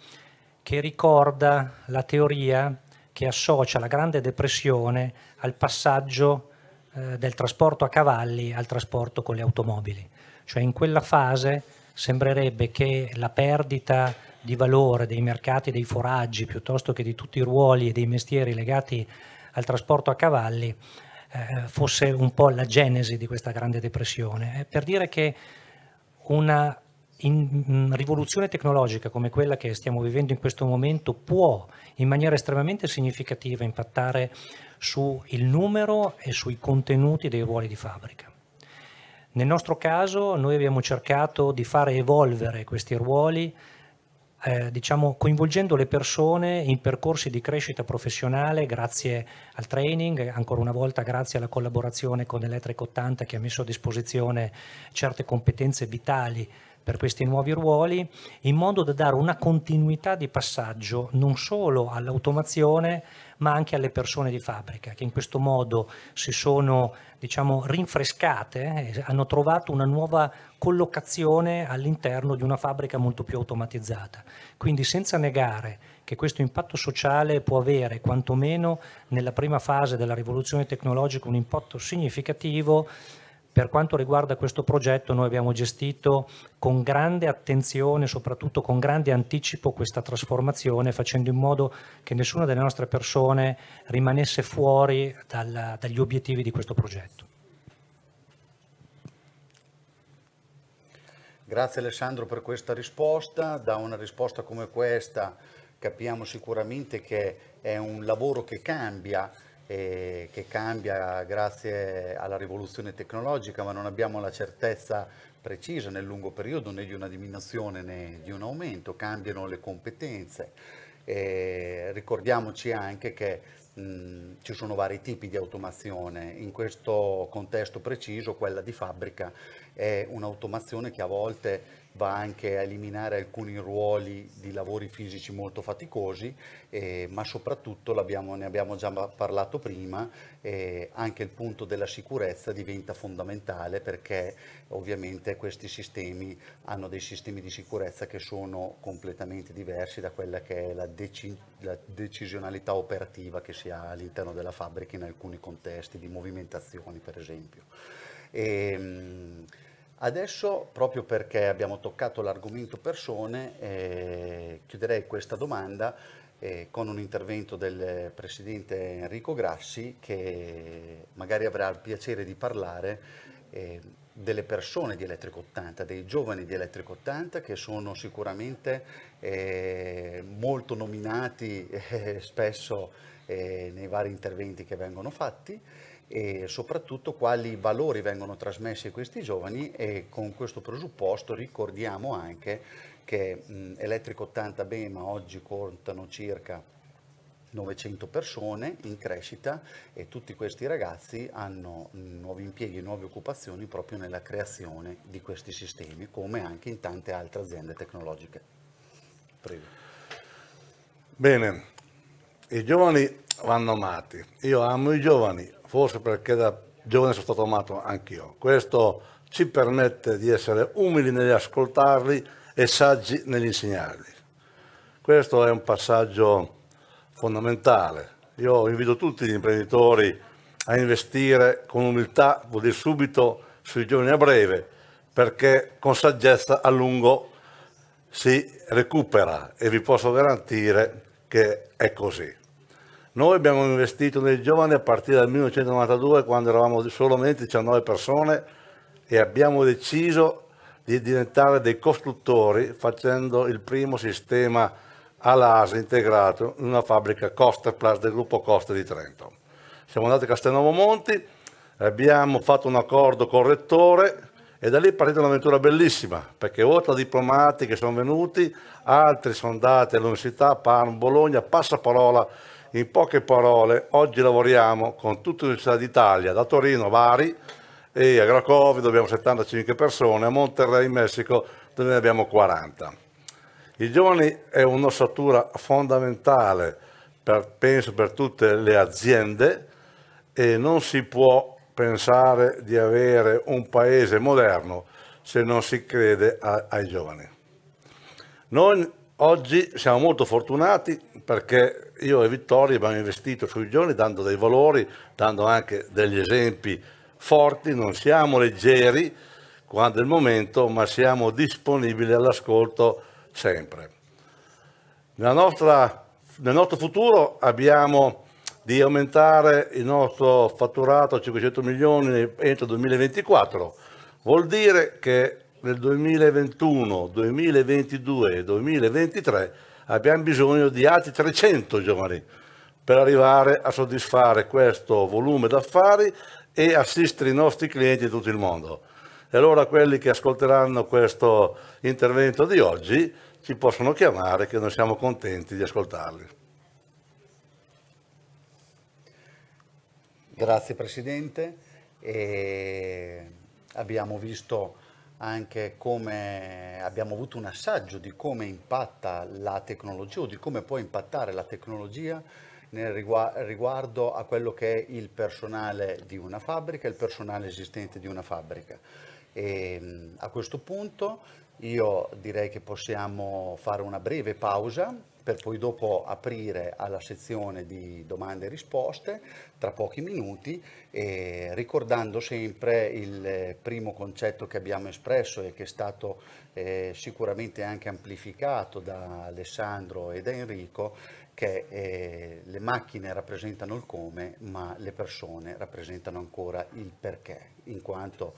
Speaker 4: che ricorda la teoria che associa la Grande Depressione al passaggio eh, del trasporto a cavalli al trasporto con le automobili. Cioè in quella fase sembrerebbe che la perdita di valore dei mercati dei foraggi piuttosto che di tutti i ruoli e dei mestieri legati al trasporto a cavalli
Speaker 3: eh,
Speaker 4: fosse un po' la genesi di questa grande depressione. Eh, per dire che una in mm, rivoluzione tecnologica come quella che stiamo vivendo in questo momento può in maniera estremamente significativa impattare sul numero e sui contenuti dei ruoli di fabbrica. Nel nostro caso noi abbiamo cercato di fare evolvere questi ruoli eh, diciamo, coinvolgendo le persone in percorsi di crescita professionale grazie al training, ancora una volta grazie alla collaborazione con Elettric 80 che ha messo a disposizione certe competenze vitali per questi nuovi ruoli, in modo da dare una continuità di passaggio non solo all'automazione, ma anche alle persone di fabbrica, che in questo modo si sono diciamo, rinfrescate, eh, hanno trovato una nuova collocazione all'interno di una fabbrica molto più automatizzata. Quindi senza negare che questo impatto sociale può avere, quantomeno nella prima fase della rivoluzione tecnologica, un impatto significativo, per quanto riguarda questo progetto noi abbiamo gestito con grande attenzione, soprattutto con grande anticipo questa trasformazione, facendo in modo che nessuna delle nostre persone rimanesse fuori dal, dagli obiettivi di questo progetto.
Speaker 1: Grazie Alessandro per questa risposta, da una risposta come questa capiamo sicuramente che è un lavoro che cambia eh, che cambia grazie alla rivoluzione tecnologica, ma non abbiamo la certezza precisa nel lungo periodo né di una diminuzione né di un aumento, cambiano le competenze. Eh, ricordiamoci anche che Mm, ci sono vari tipi di automazione, in questo contesto preciso quella di fabbrica è un'automazione che a volte va anche a eliminare alcuni ruoli di lavori fisici molto faticosi, eh, ma soprattutto, ne abbiamo già parlato prima, eh, anche il punto della sicurezza diventa fondamentale perché ovviamente questi sistemi hanno dei sistemi di sicurezza che sono completamente diversi da quella che è la, deci la decisionalità operativa che si ha all'interno della fabbrica in alcuni contesti di movimentazioni per esempio. E, ehm, Adesso, proprio perché abbiamo toccato l'argomento persone, eh, chiuderei questa domanda eh, con un intervento del Presidente Enrico Grassi che magari avrà il piacere di parlare eh, delle persone di Elettrico 80, dei giovani di Elettrico 80 che sono sicuramente eh, molto nominati eh, spesso eh, nei vari interventi che vengono fatti e soprattutto quali valori vengono trasmessi a questi giovani e con questo presupposto ricordiamo anche che mh, Elettrico 80 Bema oggi contano circa 900 persone in crescita e tutti questi ragazzi hanno nuovi impieghi, nuove occupazioni proprio nella creazione di questi sistemi, come anche in tante altre aziende tecnologiche. Prego.
Speaker 2: Bene, i giovani vanno amati, io amo i giovani, forse perché da giovane sono stato amato anch'io. Questo ci permette di essere umili nell'ascoltarli e saggi nell'insegnarli. Questo è un passaggio fondamentale. Io invito tutti gli imprenditori a investire con umiltà, vuol dire subito, sui giovani a breve, perché con saggezza a lungo si recupera e vi posso garantire che è così. Noi abbiamo investito nei giovani a partire dal 1992 quando eravamo solamente 19 persone e abbiamo deciso di diventare dei costruttori facendo il primo sistema all'ASE integrato in una fabbrica Costerplast del gruppo Costa di Trento. Siamo andati a Castelnuovo Monti, abbiamo fatto un accordo con il rettore e da lì è partita un'avventura bellissima perché oltre a diplomati che sono venuti, altri sono andati all'università, Parma, Bologna, passaparola in poche parole, oggi lavoriamo con tutte le città d'Italia, da Torino, a Bari e a dove abbiamo 75 persone, a Monterrey, in Messico, dove ne abbiamo 40. I giovani è un'ossatura fondamentale, per, penso, per tutte le aziende e non si può pensare di avere un paese moderno se non si crede a, ai giovani. Noi oggi siamo molto fortunati perché io e Vittorio abbiamo investito sui giovani dando dei valori, dando anche degli esempi forti, non siamo leggeri quando è il momento, ma siamo disponibili all'ascolto sempre. Nostra, nel nostro futuro abbiamo di aumentare il nostro fatturato a 500 milioni entro il 2024, vuol dire che nel 2021, 2022 e 2023 abbiamo bisogno di altri 300 giovani per arrivare a soddisfare questo volume d'affari e assistere i nostri clienti di tutto il mondo. E allora quelli che ascolteranno questo intervento di oggi ci possono chiamare che noi siamo contenti di ascoltarli.
Speaker 1: Grazie Presidente. E abbiamo visto anche come abbiamo avuto un assaggio di come impatta la tecnologia o di come può impattare la tecnologia riguardo a quello che è il personale di una fabbrica, il personale esistente di una fabbrica. E ehm, a questo punto io direi che possiamo fare una breve pausa per poi dopo aprire alla sezione di domande e risposte tra pochi minuti e ricordando sempre il eh, primo concetto che abbiamo espresso e che è stato eh, sicuramente anche amplificato da Alessandro e da Enrico che eh, le macchine rappresentano il come ma le persone rappresentano ancora il perché in quanto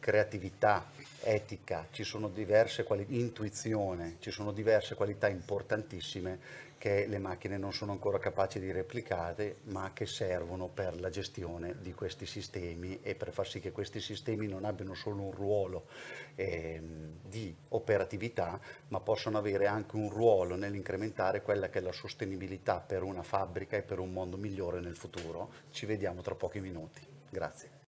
Speaker 1: creatività, etica, ci sono diverse qualità, intuizione, ci sono diverse qualità importantissime che le macchine non sono ancora capaci di replicare, ma che servono per la gestione di questi sistemi e per far sì che questi sistemi non abbiano solo un ruolo eh, di operatività, ma possano avere anche un ruolo nell'incrementare quella che è la sostenibilità per una fabbrica e per un mondo migliore nel futuro. Ci vediamo tra pochi minuti. Grazie.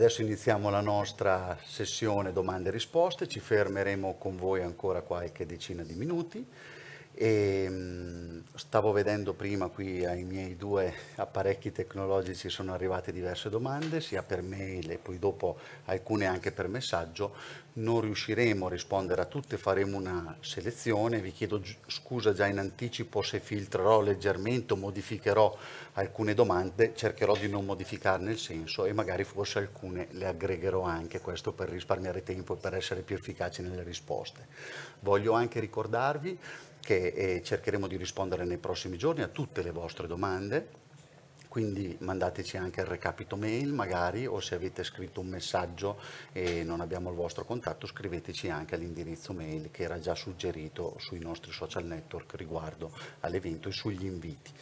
Speaker 1: Adesso iniziamo la nostra sessione domande e risposte, ci fermeremo con voi ancora qualche decina di minuti. E ehm, stavo vedendo prima qui ai miei due apparecchi tecnologici sono arrivate diverse domande, sia per mail e poi dopo alcune anche per messaggio. Non riusciremo a rispondere a tutte, faremo una selezione. Vi chiedo scusa già in anticipo se filtrerò leggermente o modificherò alcune domande, cercherò di non modificarne il senso e magari forse alcune le aggregherò anche, questo per risparmiare tempo e per essere più efficaci nelle risposte. Voglio anche ricordarvi che eh, cercheremo di rispondere nei prossimi giorni a tutte le vostre domande. Quindi mandateci anche il recapito mail magari o se avete scritto un messaggio e non abbiamo il vostro contatto scriveteci anche all'indirizzo mail che era già suggerito sui nostri social network riguardo all'evento e sugli inviti.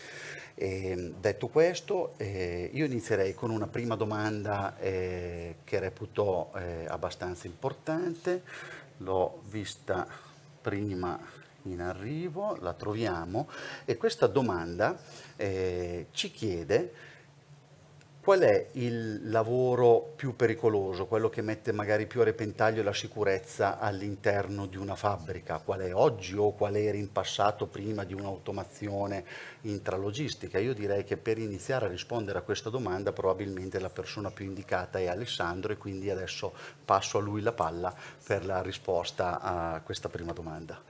Speaker 1: E, ehm, detto questo eh, io inizierei con una prima domanda eh, che reputo eh, abbastanza importante, l'ho vista prima in arrivo, la troviamo e questa domanda eh, ci chiede qual è il lavoro più pericoloso, quello che mette magari più a repentaglio la sicurezza all'interno di una fabbrica, qual è oggi o qual era in passato prima di un'automazione intralogistica. Io direi che per iniziare a rispondere a questa domanda probabilmente la persona più indicata è Alessandro e quindi adesso passo a lui la palla per la risposta a questa
Speaker 4: prima domanda.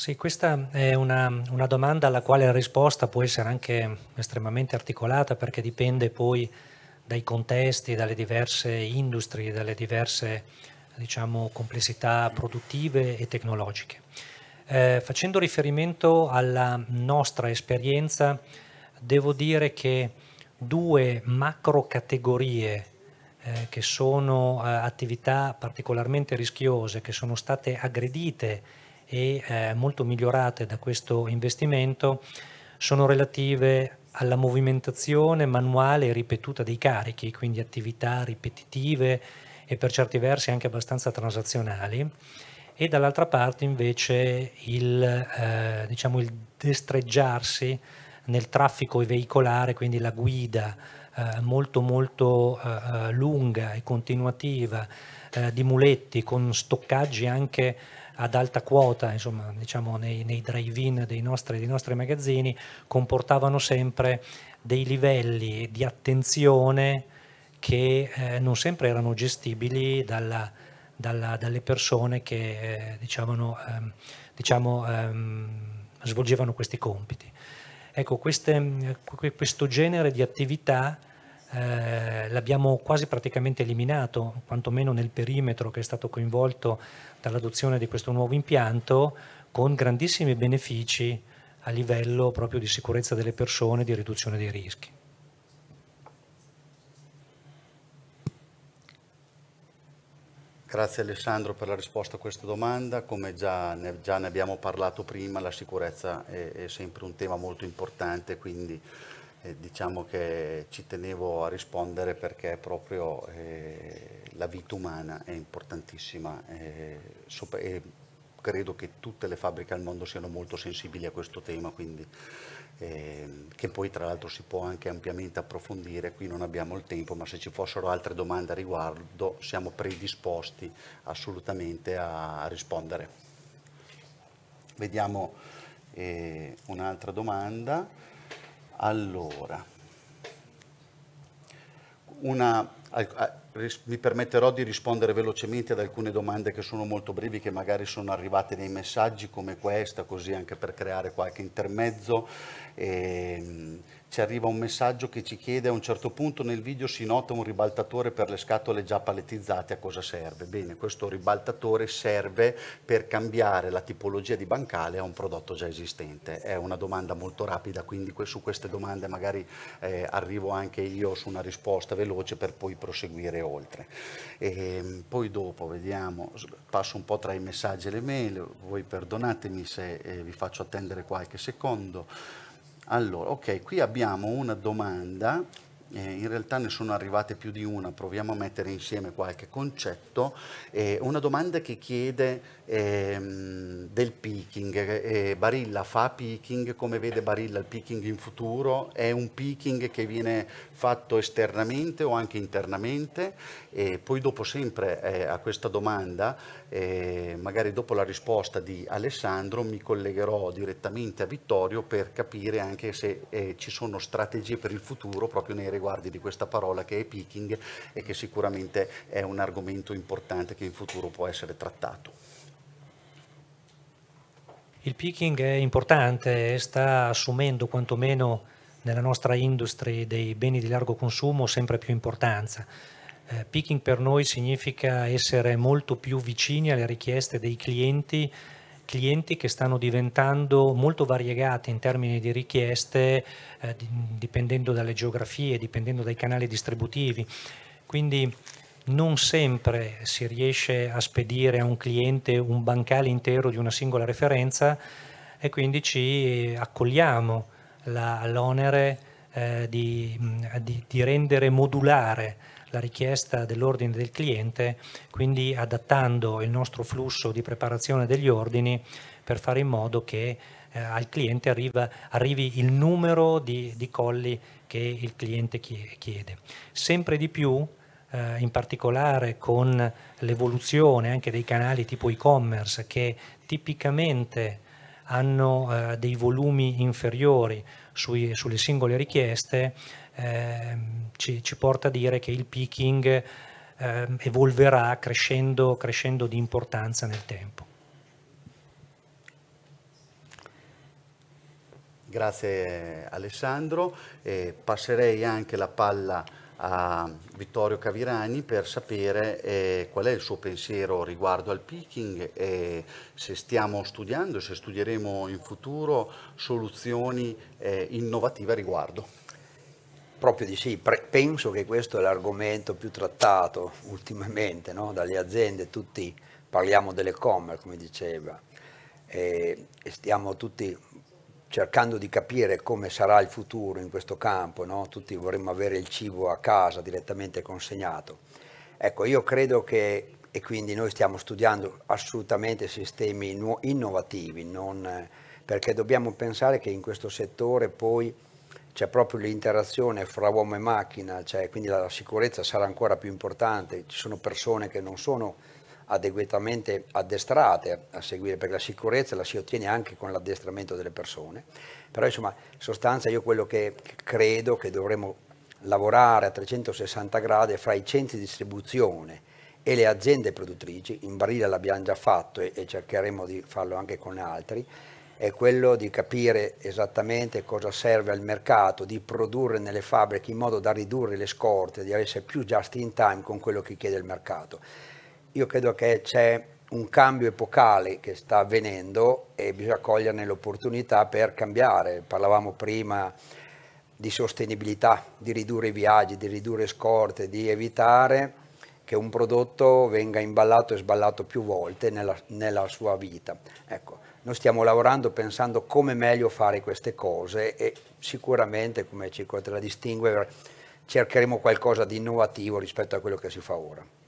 Speaker 4: Sì, questa è una, una, domanda alla quale la risposta può essere anche estremamente articolata perché dipende poi dai contesti, dalle diverse industrie, dalle diverse diciamo, complessità produttive e tecnologiche. Eh, facendo riferimento alla nostra esperienza, devo dire che due macro categorie eh, che sono eh, attività particolarmente rischiose, che sono state aggredite e eh, molto migliorate da questo investimento sono relative alla movimentazione manuale e ripetuta dei carichi, quindi attività ripetitive e per certi versi anche abbastanza transazionali, e dall'altra parte invece il, eh, diciamo il destreggiarsi nel traffico veicolare, quindi la guida eh, molto molto eh, eh lunga e continuativa eh, di muletti con stoccaggi anche ad alta quota, insomma, diciamo nei, nei drive-in dei nostri, dei nostri magazzini, comportavano sempre dei livelli di attenzione che eh, non sempre erano gestibili dalla, dalla, dalle persone che eh, diciamo, ehm, diciamo, ehm, svolgevano questi compiti. Ecco, queste, eh, questo genere di attività eh, l'abbiamo quasi praticamente eliminato, quantomeno nel perimetro che è stato coinvolto dall'adozione di questo nuovo impianto, con grandissimi benefici a livello proprio di sicurezza delle persone e di riduzione dei rischi.
Speaker 1: Grazie Alessandro per la risposta a questa domanda. Come già ne, già ne abbiamo parlato prima, la sicurezza è, è sempre un tema molto importante, quindi eh, diciamo che ci tenevo a rispondere perché proprio eh, la vita umana è importantissima eh, sopra, e credo che tutte le fabbriche al mondo siano molto sensibili a questo tema, quindi, ehm, che poi tra l'altro si può anche ampiamente approfondire, qui non abbiamo il tempo, ma se ci fossero altre domande a riguardo siamo predisposti assolutamente a, a rispondere. Vediamo eh, un'altra domanda. Allora, una, mi permetterò di rispondere velocemente ad alcune domande che sono molto brevi, che magari sono arrivate nei messaggi come questa, così anche per creare qualche intermezzo. E, ehm, ci arriva un messaggio che ci chiede a un certo punto nel video si nota un ribaltatore per le scatole già palettizzate, a cosa serve? Bene, questo ribaltatore serve per cambiare la tipologia di bancale a un prodotto già esistente. È una domanda molto rapida, quindi su queste domande magari eh, arrivo anche io su una risposta veloce per poi proseguire oltre. E, ehm, poi dopo vediamo, passo un po' tra i messaggi e le mail, voi perdonatemi se eh, vi faccio attendere qualche secondo. Allora, ok, qui abbiamo una domanda, eh, in realtà ne sono arrivate più di una, proviamo a mettere insieme qualche concetto. Eh, una domanda che chiede ehm, del peaking. Eh, eh, Barilla fa peaking, come vede Barilla il peaking in futuro? È un peaking che viene fatto esternamente o anche internamente? E poi dopo sempre eh, a questa domanda, eh, magari dopo la risposta di Alessandro, mi collegherò direttamente a Vittorio per capire anche se eh, ci sono strategie per il futuro proprio nei riguardi di questa parola che è peaking e che sicuramente è un argomento importante che in futuro può
Speaker 4: essere trattato. Il picking è importante e sta assumendo quantomeno nella nostra industria dei beni di largo consumo sempre più importanza. Eh, picking per noi significa essere molto più vicini alle richieste dei clienti, clienti che stanno diventando molto variegati in termini di richieste eh, dipendendo dalle geografie, dipendendo dai canali distributivi. Quindi non sempre si riesce a spedire a un cliente un bancale intero di una singola referenza e quindi ci accogliamo l'onere eh, di, di, di, rendere modulare la richiesta dell'ordine del cliente, quindi adattando il nostro flusso di preparazione degli ordini per fare in modo che eh, al cliente arriva, arrivi il numero di, di colli che il cliente chiede. Sempre di più eh, in particolare con l'evoluzione anche dei canali tipo e-commerce che tipicamente hanno eh, dei volumi inferiori sui, sulle singole richieste, eh, ci, ci, porta a dire che il picking ehm, evolverà crescendo, crescendo di importanza nel tempo.
Speaker 1: Grazie Alessandro, eh, passerei anche la palla a a Vittorio Cavirani per sapere eh, qual è il suo pensiero riguardo al picking e se stiamo studiando e se studieremo in futuro
Speaker 3: soluzioni eh, innovative a riguardo. Proprio di sì, Pre penso che questo è l'argomento più trattato ultimamente no? dalle aziende, tutti parliamo dell'e-commerce come diceva e stiamo tutti cercando di capire come sarà il futuro in questo campo, no? tutti vorremmo avere il cibo a casa direttamente consegnato. Ecco, io credo che, e quindi noi stiamo studiando assolutamente sistemi innovativi, non, perché dobbiamo pensare che in questo settore poi c'è proprio l'interazione fra uomo e macchina, cioè, quindi la sicurezza sarà ancora più importante, ci sono persone che non sono adeguatamente addestrate a seguire, perché la sicurezza la si ottiene anche con l'addestramento delle persone. Però insomma, in sostanza io quello che credo che dovremmo lavorare a 360 gradi fra i centri di distribuzione e le aziende produttrici, in Barilla l'abbiamo già fatto e, e cercheremo di farlo anche con altri, è quello di capire esattamente cosa serve al mercato, di produrre nelle fabbriche in modo da ridurre le scorte, di essere più just in time con quello che chiede il mercato io credo che c'è un cambio epocale che sta avvenendo e bisogna coglierne l'opportunità per cambiare. Parlavamo prima di sostenibilità, di ridurre i viaggi, di ridurre scorte, di evitare che un prodotto venga imballato e sballato più volte nella, nella sua vita. Ecco, noi stiamo lavorando pensando come meglio fare queste cose e sicuramente, come ci contraddistingue, cercheremo qualcosa di innovativo rispetto a quello che si fa ora.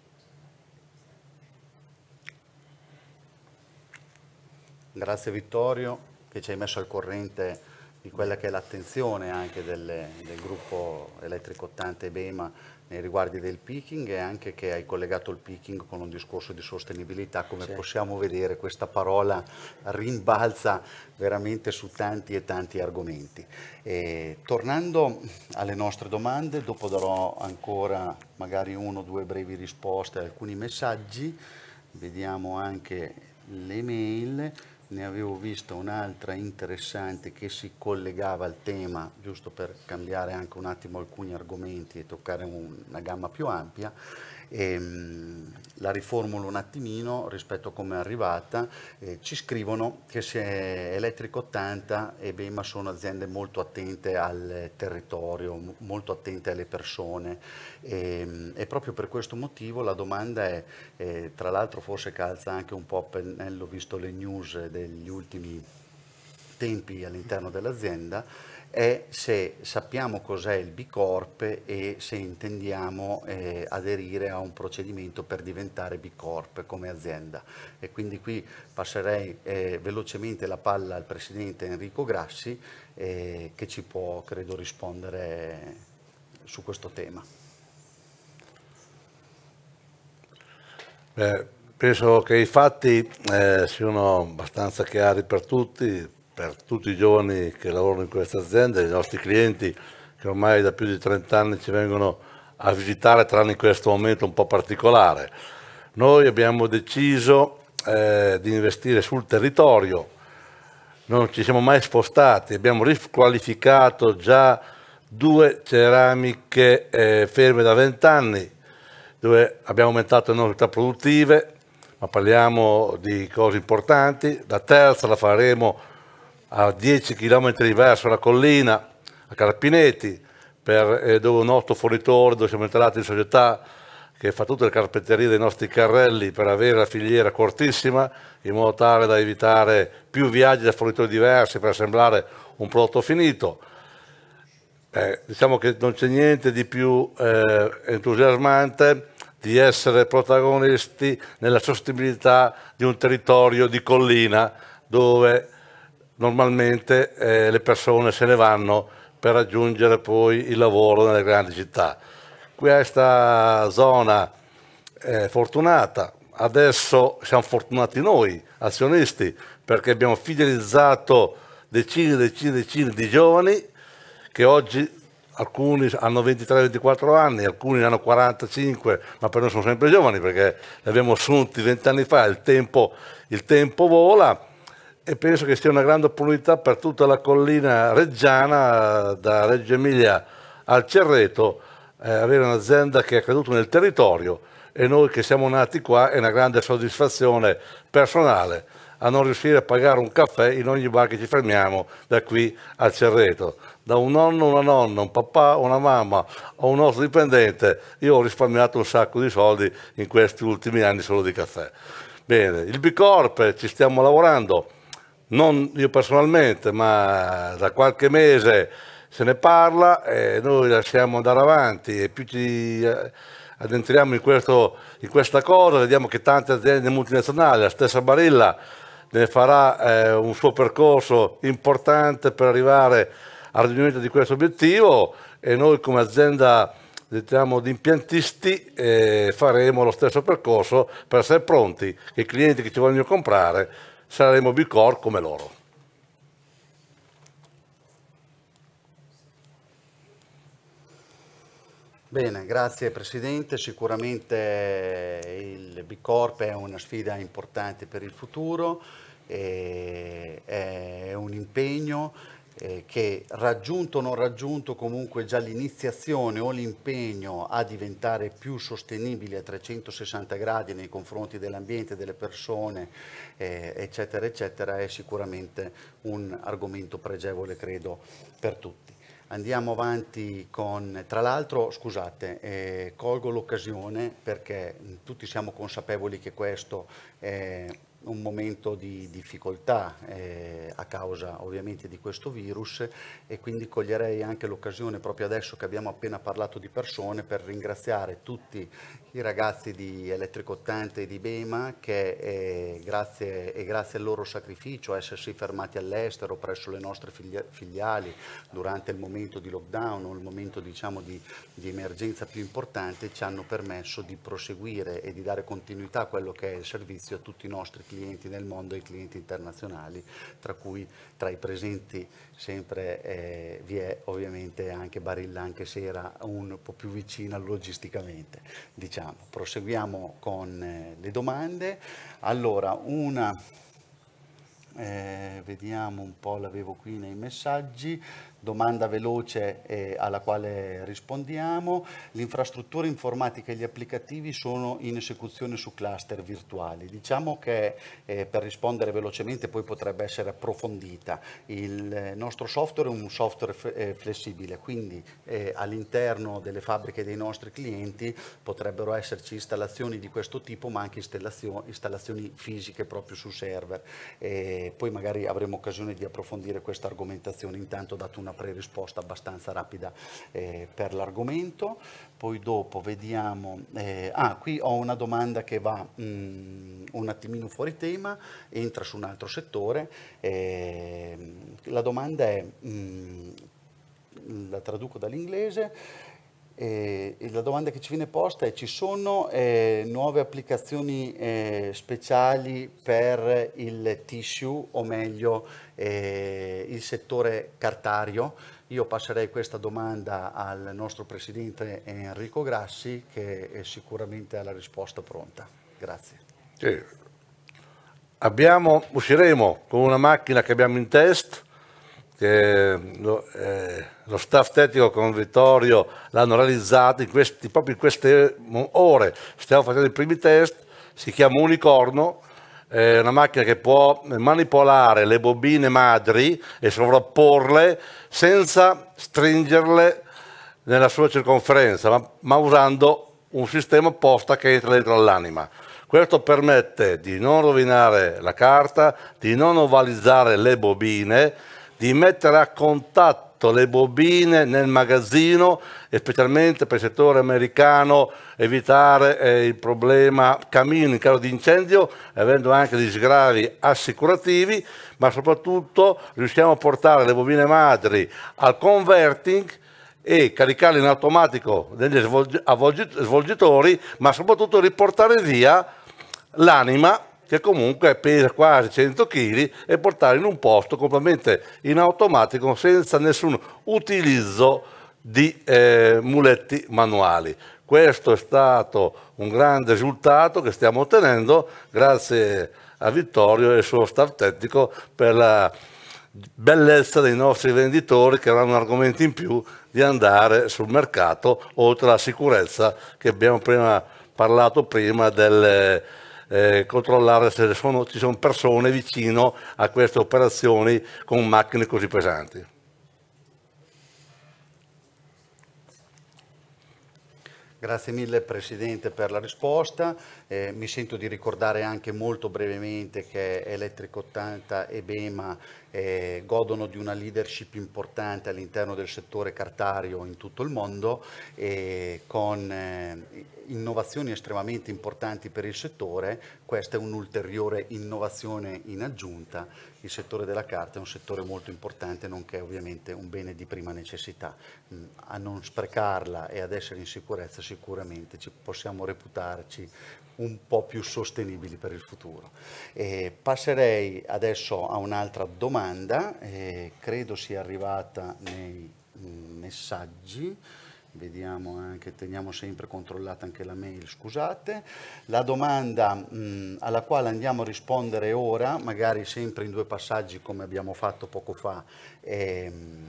Speaker 3: Grazie Vittorio che ci hai messo al
Speaker 1: corrente di quella che è l'attenzione anche delle, del gruppo elettrico elettricottante BEMA nei riguardi del picking e anche che hai collegato il picking con un discorso di sostenibilità, come certo. possiamo vedere questa parola rimbalza veramente su tanti e tanti argomenti. E, tornando alle nostre domande, dopo darò ancora magari uno o due brevi risposte a alcuni messaggi, vediamo anche le mail ne avevo vista un'altra interessante che si collegava al tema, giusto per cambiare anche un attimo alcuni argomenti e toccare un, una gamma più ampia, ehm, la riformulo un attimino rispetto a come è arrivata, eh, ci scrivono che se Elettrico 80 e Bema sono aziende molto attente al territorio, molto attente alle persone e, ehm, e proprio per questo motivo la domanda è, eh, tra l'altro forse calza anche un po' a pennello visto le news degli ultimi tempi all'interno dell'azienda, è se sappiamo cos'è il B Corp e se intendiamo eh, aderire a un procedimento per diventare B Corp come azienda. E quindi qui passerei eh, velocemente la palla al Presidente Enrico Grassi eh, che ci può, credo, rispondere su questo tema.
Speaker 2: Beh, penso che i fatti eh, siano abbastanza chiari per tutti, per tutti i giovani che lavorano in questa azienda, i nostri clienti che ormai da più di 30 anni ci vengono a visitare, tranne in questo momento un po' particolare. Noi abbiamo deciso eh, di investire sul territorio, non ci siamo mai spostati, abbiamo riqualificato già due ceramiche eh, ferme da 20 anni, dove abbiamo aumentato le novità produttive, ma parliamo di cose importanti. La terza la faremo a 10 km verso la collina, a Carpineti, per, eh, dove un noto fornitore, dove siamo entrati in società, che fa tutte le carpetterie dei nostri carrelli per avere la filiera cortissima, in modo tale da evitare più viaggi da fornitori diversi per assemblare un prodotto finito. Eh, diciamo che non c'è niente di più eh, entusiasmante di essere protagonisti nella sostenibilità di un territorio di collina dove normalmente eh, le persone se ne vanno per raggiungere poi il lavoro nelle grandi città. Questa zona è fortunata, adesso siamo fortunati noi, azionisti, perché abbiamo fidelizzato decine e decine e decine di giovani che oggi alcuni hanno 23-24 anni, alcuni ne hanno 45, ma per noi sono sempre giovani perché li abbiamo assunti 20 anni fa, il tempo, il tempo vola e penso che sia una grande opportunità per tutta la collina reggiana, da Reggio Emilia al Cerreto, eh, avere un'azienda che è creduta nel territorio e noi che siamo nati qua è una grande soddisfazione personale a non riuscire a pagare un caffè in ogni bar che ci fermiamo da qui al Cerreto. Da un nonno, una nonna, un papà, una mamma o un nostro dipendente, io ho risparmiato un sacco di soldi in questi ultimi anni solo di caffè. Bene, il Bicorp ci stiamo lavorando, non io personalmente, ma da qualche mese se ne parla e noi lasciamo andare avanti e più ci eh, addentriamo in, questo, in questa cosa, vediamo che tante aziende multinazionali, la stessa Barilla ne farà eh, un suo percorso importante per arrivare al raggiungimento di questo obiettivo e noi come azienda diciamo, di impiantisti eh, faremo lo stesso percorso per essere pronti che i clienti che ci vogliono comprare saremo bicor come loro.
Speaker 1: Bene, grazie Presidente. Sicuramente il B Corp è una sfida importante per il futuro, è un impegno eh, che raggiunto o non raggiunto comunque già l'iniziazione o l'impegno a diventare più sostenibili a 360 gradi nei confronti dell'ambiente, delle persone, eh, eccetera, eccetera, è sicuramente un argomento pregevole, credo, per tutti. Andiamo avanti con, tra l'altro, scusate, eh, colgo l'occasione perché tutti siamo consapevoli che questo è un momento di difficoltà eh, a causa ovviamente di questo virus e quindi coglierei anche l'occasione proprio adesso che abbiamo appena parlato di persone per ringraziare tutti i ragazzi di Elettricottante e di Bema che eh, grazie, e grazie al loro sacrificio essersi fermati all'estero presso le nostre filiali durante il momento di lockdown o il momento diciamo, di, di, emergenza più importante ci hanno permesso di proseguire e di dare continuità a quello che è il servizio a tutti i nostri clienti nel mondo e clienti internazionali tra cui tra i presenti sempre eh, vi è ovviamente anche Barilla, anche se era un po' più vicina logisticamente. Diciamo. Proseguiamo con eh, le domande. Allora, una, eh, vediamo un po', l'avevo qui nei messaggi domanda veloce eh, alla quale rispondiamo. L'infrastruttura informatica e gli applicativi sono in esecuzione su cluster virtuali. Diciamo che, eh, per rispondere velocemente, poi potrebbe essere approfondita. Il nostro software è un software eh, flessibile, quindi eh, all'interno delle fabbriche dei nostri clienti potrebbero esserci installazioni di questo tipo, ma anche installazioni fisiche proprio su server. E poi magari avremo occasione di approfondire questa argomentazione. Intanto ho dato una una pre-risposta abbastanza rapida eh, per l'argomento. Poi dopo vediamo, eh, ah qui ho una domanda che va mh, mm, un attimino fuori tema, entra su un altro settore. Eh, la domanda è, mh, mm, la traduco dall'inglese, eh, la domanda che ci viene posta è ci sono eh, nuove applicazioni eh, speciali per il tissue o meglio eh, il settore cartario? Io passerei questa domanda al nostro presidente Enrico Grassi che sicuramente ha la risposta pronta. Grazie.
Speaker 2: Sì. Abbiamo, usciremo con una macchina che abbiamo in test che lo, eh, lo staff tecnico con Vittorio l'hanno realizzato in questi, proprio in queste ore. Stiamo facendo i primi test, si chiama Unicorno, è una macchina che può manipolare le bobine madri e sovrapporle senza stringerle nella sua circonferenza, ma, ma usando un sistema apposta che entra dentro all'anima. Questo permette di non rovinare la carta, di non ovalizzare le bobine, di mettere a contatto le bobine nel magazzino, specialmente per il settore americano, evitare eh, il problema camino in caso di incendio, avendo anche degli sgravi assicurativi, ma soprattutto riusciamo a portare le bobine madri al converting e caricarle in automatico negli svolgitori, ma soprattutto riportare via l'anima che comunque pesa quasi 100 kg e portare in un posto completamente in automatico senza nessun utilizzo di eh, muletti manuali. Questo è stato un grande risultato che stiamo ottenendo grazie a Vittorio e al suo staff tecnico per la bellezza dei nostri venditori che avranno un argomento in più di andare sul mercato oltre alla sicurezza che abbiamo prima parlato prima delle eh, controllare se sono, ci sono persone vicino a queste operazioni con macchine così pesanti.
Speaker 1: Grazie mille Presidente per la risposta. Eh, mi sento di ricordare anche molto brevemente che Elettrico 80 e Bema eh, godono di una leadership importante all'interno del settore cartario in tutto il mondo eh, con eh, innovazioni estremamente importanti per il settore, questa è un'ulteriore innovazione in aggiunta. Il settore della carta è un settore molto importante, nonché ovviamente un bene di prima necessità. Mm, a non sprecarla e ad essere in sicurezza sicuramente ci possiamo reputarci un po' più sostenibili per il futuro. E passerei adesso a un'altra domanda, eh, credo sia arrivata nei mm, messaggi vediamo anche, eh, teniamo sempre controllata anche la mail, scusate. La domanda mh, mm, alla quale andiamo a rispondere ora, magari sempre in due passaggi come abbiamo fatto poco fa, è, mm,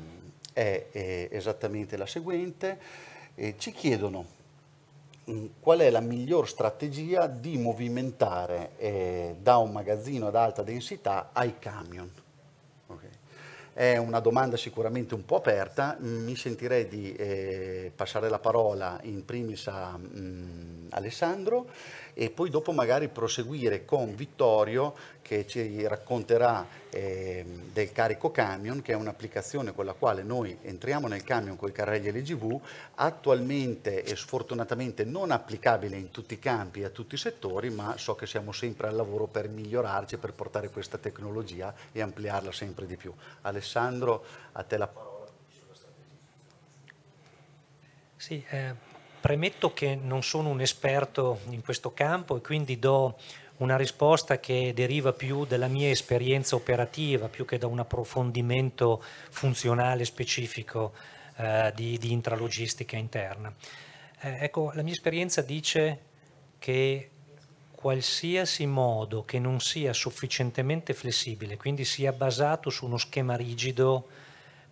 Speaker 1: è, è esattamente la seguente. E eh, ci chiedono mm, qual è la miglior strategia di movimentare eh, da un magazzino ad alta densità ai camion. È una domanda sicuramente un po' aperta, mi sentirei di eh, passare la parola in primis a mh, mm, Alessandro e poi dopo magari proseguire con Vittorio che ci racconterà eh, del carico camion, che è un'applicazione con la quale noi entriamo nel camion con i carrelli LGV, attualmente e sfortunatamente non applicabile in tutti i campi e a tutti i settori, ma so che siamo sempre al lavoro per migliorarci, per portare questa tecnologia e ampliarla sempre di più. Alessandro, a te la parola.
Speaker 4: Sì, eh Premetto che non sono un esperto in questo campo e quindi do una risposta che deriva più dalla mia esperienza operativa, più che da un approfondimento funzionale specifico eh, di, di, intralogistica interna. Eh, ecco, la mia esperienza dice che qualsiasi modo che non sia sufficientemente flessibile, quindi sia basato su uno schema rigido,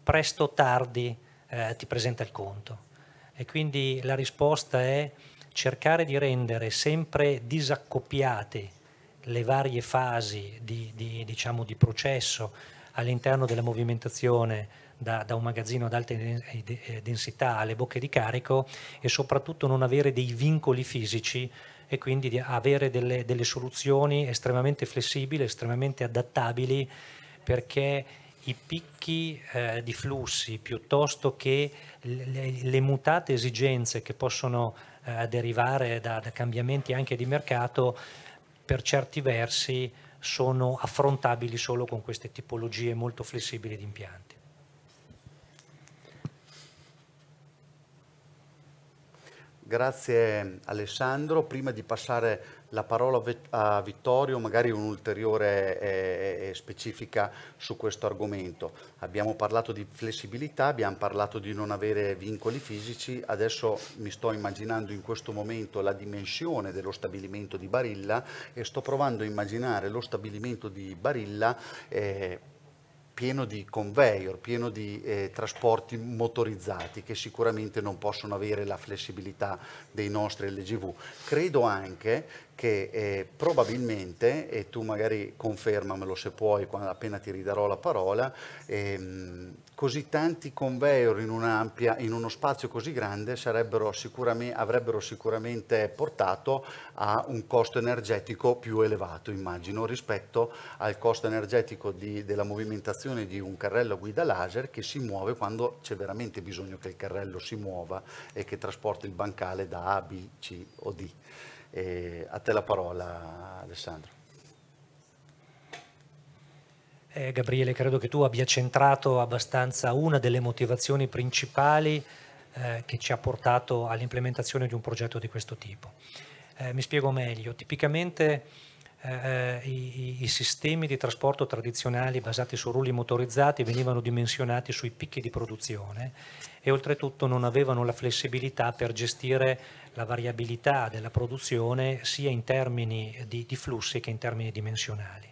Speaker 4: presto o tardi eh, ti presenta il conto. E quindi la risposta è cercare di rendere sempre disaccoppiate le varie fasi di, di, diciamo, di processo all'interno della movimentazione da, da, un magazzino ad alta eh, eh, densità alle bocche di carico e soprattutto non avere dei vincoli fisici e quindi avere delle, delle soluzioni estremamente flessibili, estremamente adattabili perché i picchi eh, di flussi piuttosto che le, le, mutate esigenze che possono eh, derivare da, da, cambiamenti anche di mercato, per certi versi sono affrontabili solo con queste tipologie molto flessibili di impianti.
Speaker 1: Grazie Alessandro. Prima di passare la parola a Vittorio, magari un'ulteriore eh, eh, eh, specifica su questo argomento. Abbiamo parlato di flessibilità, abbiamo parlato di non avere vincoli fisici, adesso mi sto immaginando in questo momento la dimensione dello stabilimento di Barilla e sto provando a immaginare lo stabilimento di Barilla eh, pieno di conveyor, pieno di eh, trasporti motorizzati che sicuramente non possono avere la flessibilità dei nostri LGV. Credo anche che eh, probabilmente, e tu magari confermamelo se puoi quando, appena ti ridarò la parola, ehm, così tanti conveyor in, in, uno spazio così grande sicuramente, avrebbero sicuramente portato a un costo energetico più elevato, immagino, rispetto al costo energetico di, della movimentazione di un carrello a guida laser che si muove quando c'è veramente bisogno che il carrello si muova e che trasporti il bancale da A, B, C o D. E a te la parola Alessandro.
Speaker 4: Eh, Gabriele, credo che tu abbia centrato abbastanza una delle motivazioni principali eh, che ci ha portato all'implementazione di un progetto di questo tipo. Eh, mi spiego meglio, tipicamente eh, eh, i, i, sistemi di trasporto tradizionali basati su rulli motorizzati venivano dimensionati sui picchi di produzione e oltretutto non avevano la flessibilità per gestire la variabilità della produzione sia in termini di, di flussi che in termini dimensionali.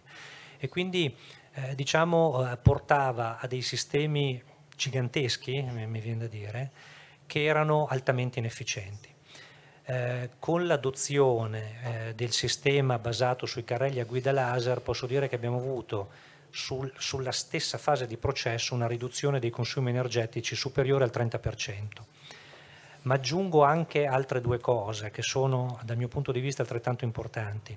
Speaker 4: E quindi eh, diciamo, eh, portava a dei sistemi giganteschi, mi viene da dire, che erano altamente inefficienti. Eh, con l'adozione eh, del sistema basato sui carrelli a guida laser posso dire che abbiamo avuto sul, sulla stessa fase di processo una riduzione dei consumi energetici superiore al 30%. Ma aggiungo anche altre due cose che sono dal mio punto di vista altrettanto importanti.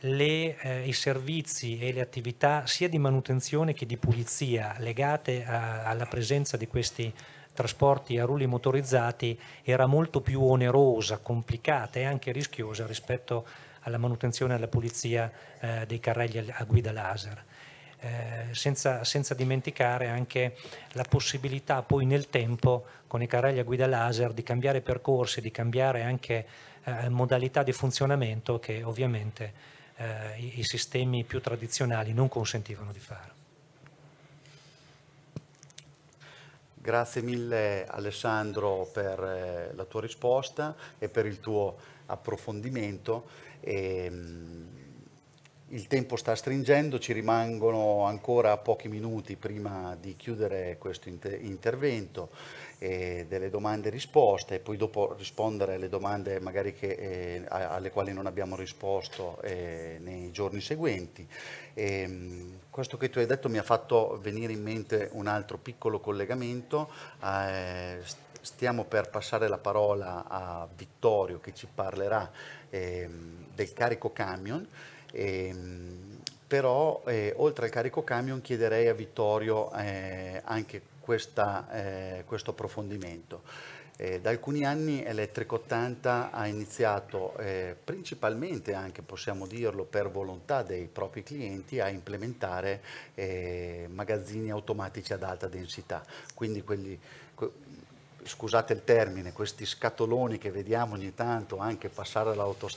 Speaker 4: Le, eh, I servizi e le attività sia di manutenzione che di pulizia legate a, alla presenza di questi trasporti a rulli motorizzati era molto più onerosa, complicata e anche rischiosa rispetto alla manutenzione e alla pulizia eh, dei carrelli a guida laser. Eh, senza, senza, dimenticare anche la possibilità poi nel tempo con i carrelli a guida laser di cambiare percorsi, di cambiare anche eh, modalità di funzionamento che ovviamente eh, i, i, sistemi più tradizionali non consentivano di fare.
Speaker 1: Grazie mille Alessandro per eh, la tua risposta e per il tuo approfondimento. E, ehm, il tempo sta stringendo, ci rimangono ancora pochi minuti prima di chiudere questo inter intervento eh, delle domande e risposte e poi dopo rispondere alle domande magari che, eh, alle quali non abbiamo risposto eh, nei giorni seguenti. E, ehm, questo che tu hai detto mi ha fatto venire in mente un altro piccolo collegamento. Eh, stiamo per passare la parola a Vittorio che ci parlerà ehm, del carico camion. Ehm, però eh, oltre al carico camion chiederei a Vittorio eh, anche questa, eh, questo approfondimento. Eh, da alcuni anni Electric 80 ha iniziato eh, principalmente anche, possiamo dirlo, per volontà dei propri clienti a implementare eh, magazzini automatici ad alta densità, quindi quelli, scusate il termine, questi scatoloni che vediamo ogni tanto anche passare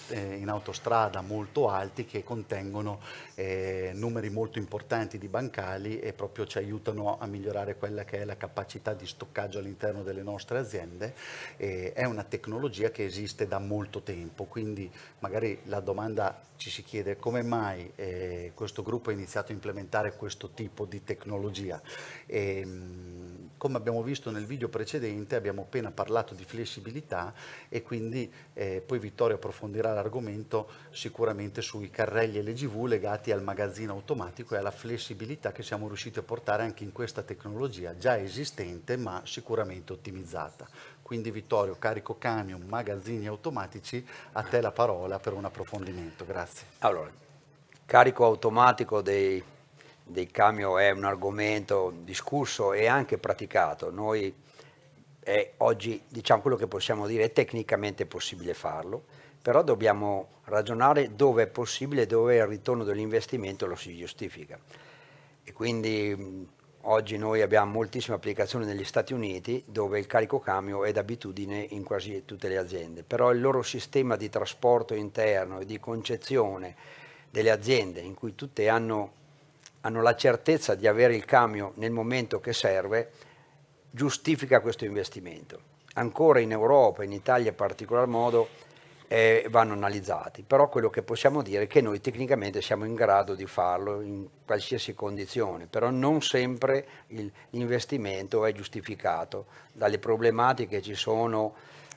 Speaker 1: eh, in autostrada molto alti che contengono eh, numeri molto importanti di bancali e proprio ci aiutano a migliorare quella che è la capacità di stoccaggio all'interno delle nostre aziende. Eh, è una tecnologia che esiste da molto tempo, quindi magari la domanda ci si chiede come mai eh, questo gruppo ha iniziato a implementare questo tipo di tecnologia. Ehm, come abbiamo visto nel video precedente, abbiamo appena parlato di flessibilità e quindi eh, poi Vittorio approfondirà l'argomento sicuramente sui carrelli LGV legati al magazzino automatico e alla flessibilità che siamo riusciti a portare anche in questa tecnologia già esistente ma sicuramente ottimizzata. Quindi Vittorio, carico camion, magazzini automatici, a te la parola per un approfondimento. Grazie.
Speaker 3: Allora, carico automatico dei, dei camion è un argomento discusso e anche praticato. Noi è oggi diciamo, quello che possiamo dire è tecnicamente possibile farlo, però dobbiamo ragionare dove è possibile, dove il ritorno dell'investimento lo si giustifica. E quindi oggi noi abbiamo moltissime applicazioni negli Stati Uniti dove il carico camion è d'abitudine in quasi tutte le aziende, però il loro sistema di trasporto interno e di concezione delle aziende in cui tutte hanno, hanno la certezza di avere il camion nel momento che serve, giustifica questo investimento. Ancora in Europa, in Italia in particolar modo, eh, vanno analizzati, però quello che possiamo dire è che noi tecnicamente siamo in grado di farlo in qualsiasi condizione, però non sempre l'investimento è giustificato dalle problematiche che ci sono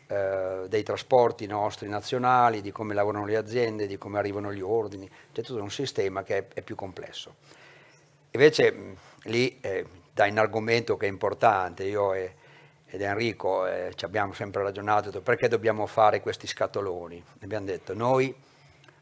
Speaker 3: eh, dei trasporti nostri nazionali, di come lavorano le aziende, di come arrivano gli ordini, c'è tutto un sistema che è, è più complesso. Invece lì eh, da un argomento che è importante. Io e, ed Enrico eh, ci abbiamo sempre ragionato perché dobbiamo fare questi scatoloni. Abbiamo detto noi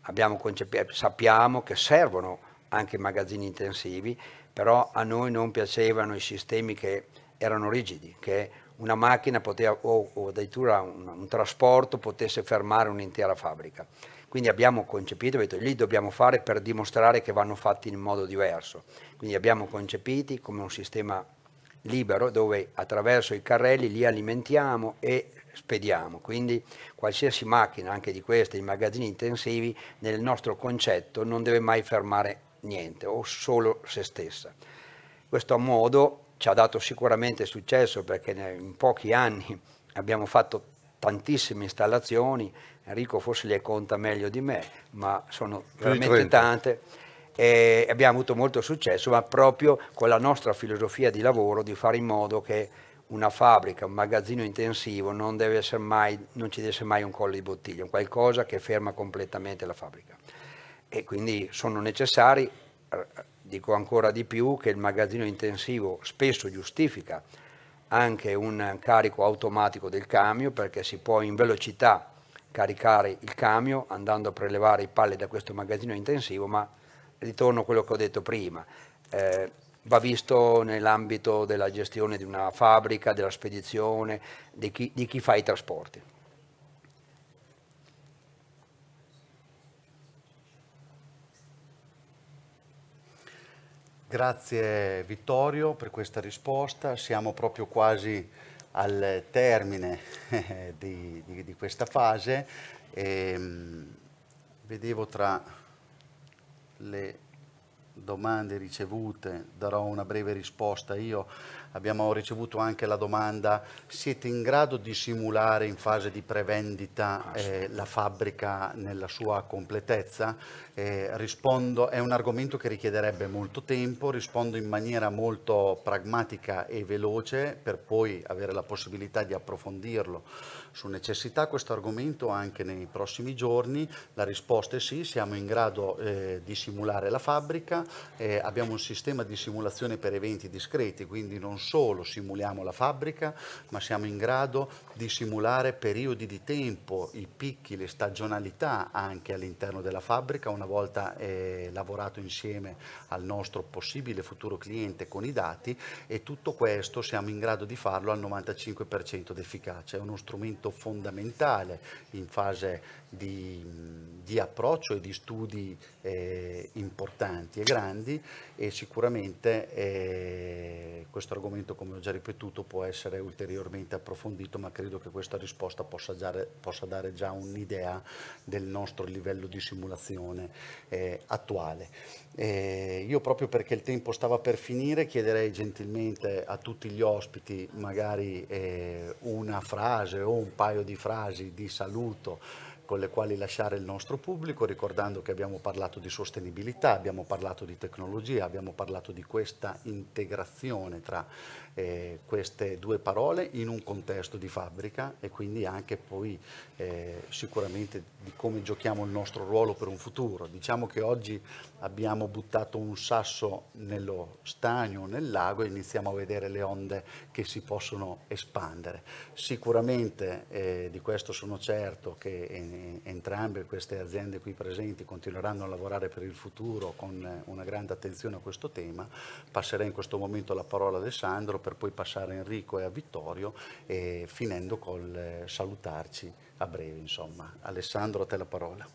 Speaker 3: abbiamo eh, sappiamo che servono anche i magazzini intensivi, però a noi non piacevano i sistemi che erano rigidi, che una macchina poteva, o, o addirittura un, un trasporto potesse fermare un'intera fabbrica. Quindi abbiamo concepito, detto, lì dobbiamo fare per dimostrare che vanno fatti in modo diverso. Quindi abbiamo concepiti come un sistema libero dove attraverso i carrelli li alimentiamo e spediamo. Quindi qualsiasi macchina, anche di queste, i magazzini intensivi, nel nostro concetto non deve mai fermare niente o solo se stessa. Questo modo ci ha dato sicuramente successo perché in pochi anni abbiamo fatto tantissime installazioni, Enrico forse le conta meglio di me, ma sono veramente tante. E abbiamo avuto molto successo, ma proprio con la nostra filosofia di lavoro di fare in modo che una fabbrica, un magazzino intensivo non, deve essere mai, non ci deve essere mai un collo di bottiglia, un qualcosa che ferma completamente la fabbrica. E quindi sono necessari, eh, dico ancora di più, che il magazzino intensivo spesso giustifica anche un carico automatico del camion perché si può in velocità caricare il camion andando a prelevare i palli da questo magazzino intensivo, ma ritorno a quello che ho detto prima. Eh, va visto nell'ambito della gestione di una fabbrica, della spedizione, di chi, di chi fa i trasporti.
Speaker 1: Grazie Vittorio per questa risposta, siamo proprio quasi al termine eh, di, di, di questa fase. E, ehm, vedevo tra le domande ricevute, darò una breve risposta io abbiamo ricevuto anche la domanda siete in grado di simulare in fase di prevendita ah, eh, la fabbrica nella sua completezza? Eh, rispondo, è un argomento che richiederebbe molto tempo, rispondo in maniera molto pragmatica e veloce per poi avere la possibilità di approfondirlo su necessità questo argomento anche nei prossimi giorni? La risposta è sì, siamo in grado eh, di simulare la fabbrica, eh, abbiamo un sistema di simulazione per eventi discreti, quindi non solo simuliamo la fabbrica, ma siamo in grado di simulare periodi di tempo, i picchi, le stagionalità anche all'interno della fabbrica una volta eh, lavorato insieme al nostro possibile futuro cliente con i dati e tutto questo siamo in grado di farlo al 95% d'efficacia, è uno strumento stato fondamentale in fase di, di approccio e di studi eh, importanti e grandi e sicuramente eh, questo argomento, come ho già ripetuto, può essere ulteriormente approfondito, ma credo che questa risposta possa, già, possa dare già un'idea del nostro livello di simulazione eh, attuale. E eh, io proprio perché il tempo stava per finire chiederei gentilmente a tutti gli ospiti magari eh, una frase o un paio di frasi di saluto con le quali lasciare il nostro pubblico, ricordando che abbiamo parlato di sostenibilità, abbiamo parlato di tecnologia, abbiamo parlato di questa integrazione tra eh, queste due parole in un contesto di fabbrica e quindi anche poi eh, sicuramente di come giochiamo il nostro ruolo per un futuro. Diciamo che oggi abbiamo buttato un sasso nello stagno, nel lago e iniziamo a vedere le onde che si possono espandere. Sicuramente eh, di questo sono certo che en eh, entrambe queste aziende qui presenti continueranno a lavorare per il futuro con una grande attenzione a questo tema. Passerei in questo momento la parola ad Alessandro per poi passare a Enrico e a Vittorio, e finendo col eh, salutarci a breve. Insomma. Alessandro, a te la parola.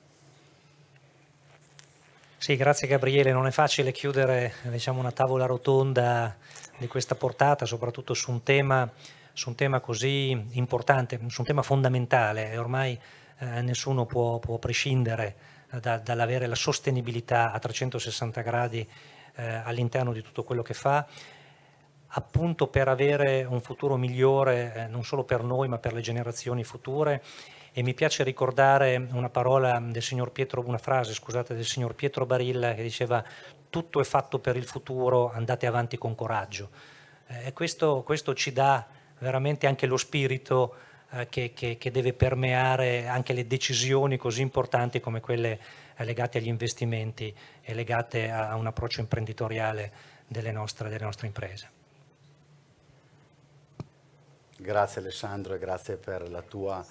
Speaker 4: Sì, grazie Gabriele, non è facile chiudere diciamo, una tavola rotonda di questa portata, soprattutto su un tema, su un tema così importante, su un tema fondamentale e ormai eh, nessuno può, può prescindere eh, da, dall'avere la sostenibilità a 360 gradi eh, all'interno di tutto quello che fa appunto per avere un futuro migliore eh, non solo per noi ma per le generazioni future e mi piace ricordare una parola del signor Pietro, una frase scusate, del signor Pietro Barilla che diceva tutto è fatto per il futuro, andate avanti con coraggio. Eh, questo, questo, ci dà veramente anche lo spirito eh, che, che, che, deve permeare anche le decisioni così importanti come quelle eh, legate agli investimenti e legate a, a un approccio imprenditoriale delle nostre, delle nostre imprese.
Speaker 1: Grazie Alessandro e grazie per la tua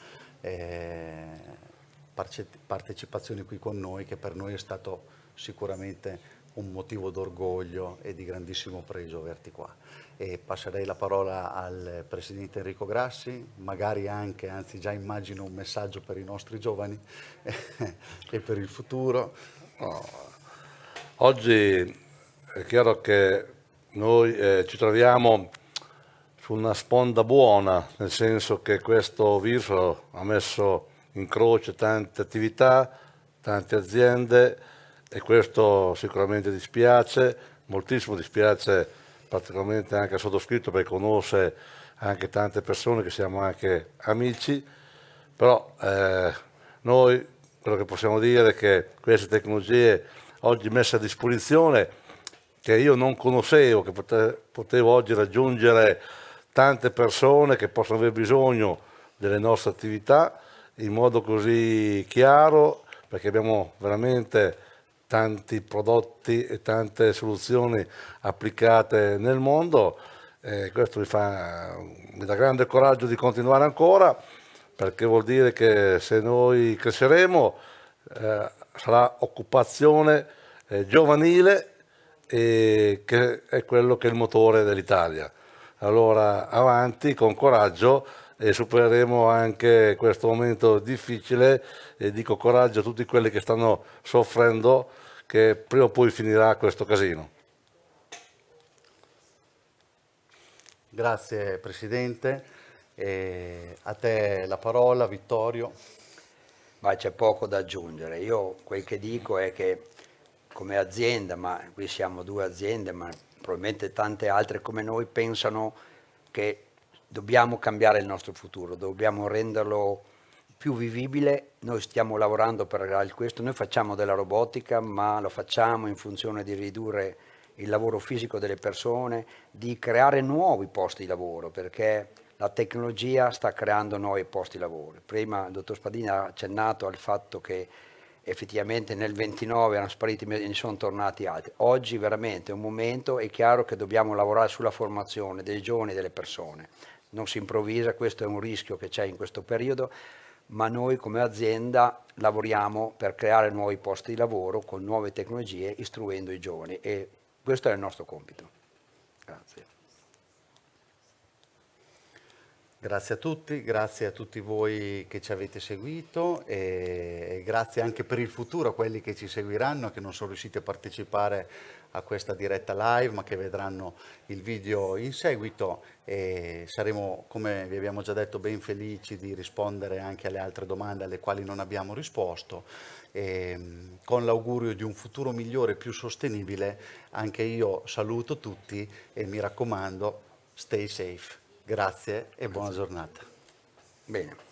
Speaker 1: eh, partecipazione qui con noi che per noi è stato sicuramente un motivo d'orgoglio e di grandissimo pregio averti qua. E passerei la parola al Presidente Enrico Grassi, magari anche, anzi già immagino un messaggio per i nostri giovani e per il futuro. Oh.
Speaker 2: Oggi è chiaro che noi eh, ci troviamo su una sponda buona, nel senso che questo virus ha messo in croce tante attività, tante aziende e questo sicuramente dispiace, moltissimo dispiace particolarmente anche al sottoscritto perché conosce anche tante persone che siamo anche amici, però eh, noi quello che possiamo dire è che queste tecnologie oggi messe a disposizione che io non conoscevo, che potevo oggi raggiungere tante persone che possono aver bisogno delle nostre attività in modo così chiaro perché abbiamo veramente tanti prodotti e tante soluzioni applicate nel mondo e questo mi, fa, mi dà grande coraggio di continuare ancora perché vuol dire che se noi cresceremo eh, sarà occupazione eh, giovanile e che è quello che è il motore dell'Italia. Allora avanti con coraggio e supereremo anche questo momento difficile e dico coraggio a tutti quelli che stanno soffrendo che prima o poi finirà questo casino.
Speaker 1: Grazie Presidente, e a te la parola Vittorio.
Speaker 3: Ma c'è poco da aggiungere, io quel che dico è che come azienda, ma qui siamo due aziende, ma probabilmente tante altre come noi, pensano che dobbiamo cambiare il nostro futuro, dobbiamo renderlo più vivibile, noi stiamo lavorando per questo, noi facciamo della robotica, ma lo facciamo in funzione di ridurre il lavoro fisico delle persone, di creare nuovi posti di lavoro, perché la tecnologia sta creando nuovi posti di lavoro. Prima il dottor Spadini ha accennato al fatto che effettivamente nel 29 erano spariti e ne sono tornati altri. Oggi veramente è un momento, è chiaro che dobbiamo lavorare sulla formazione dei giovani e delle persone. Non si improvvisa, questo è un rischio che c'è in questo periodo, ma noi come azienda lavoriamo per creare nuovi posti di lavoro con nuove tecnologie istruendo i giovani e questo è il nostro compito.
Speaker 1: Grazie a tutti, grazie a tutti voi che ci avete seguito e grazie anche per il futuro a quelli che ci seguiranno, che non sono riusciti a partecipare a questa diretta live, ma che vedranno il video in seguito e saremo, come vi abbiamo già detto, ben felici di rispondere anche alle altre domande alle quali non abbiamo risposto, e, con l'augurio di un futuro migliore e più sostenibile. Anche io saluto tutti e mi raccomando, stay safe. Grazie e buona giornata. Bene.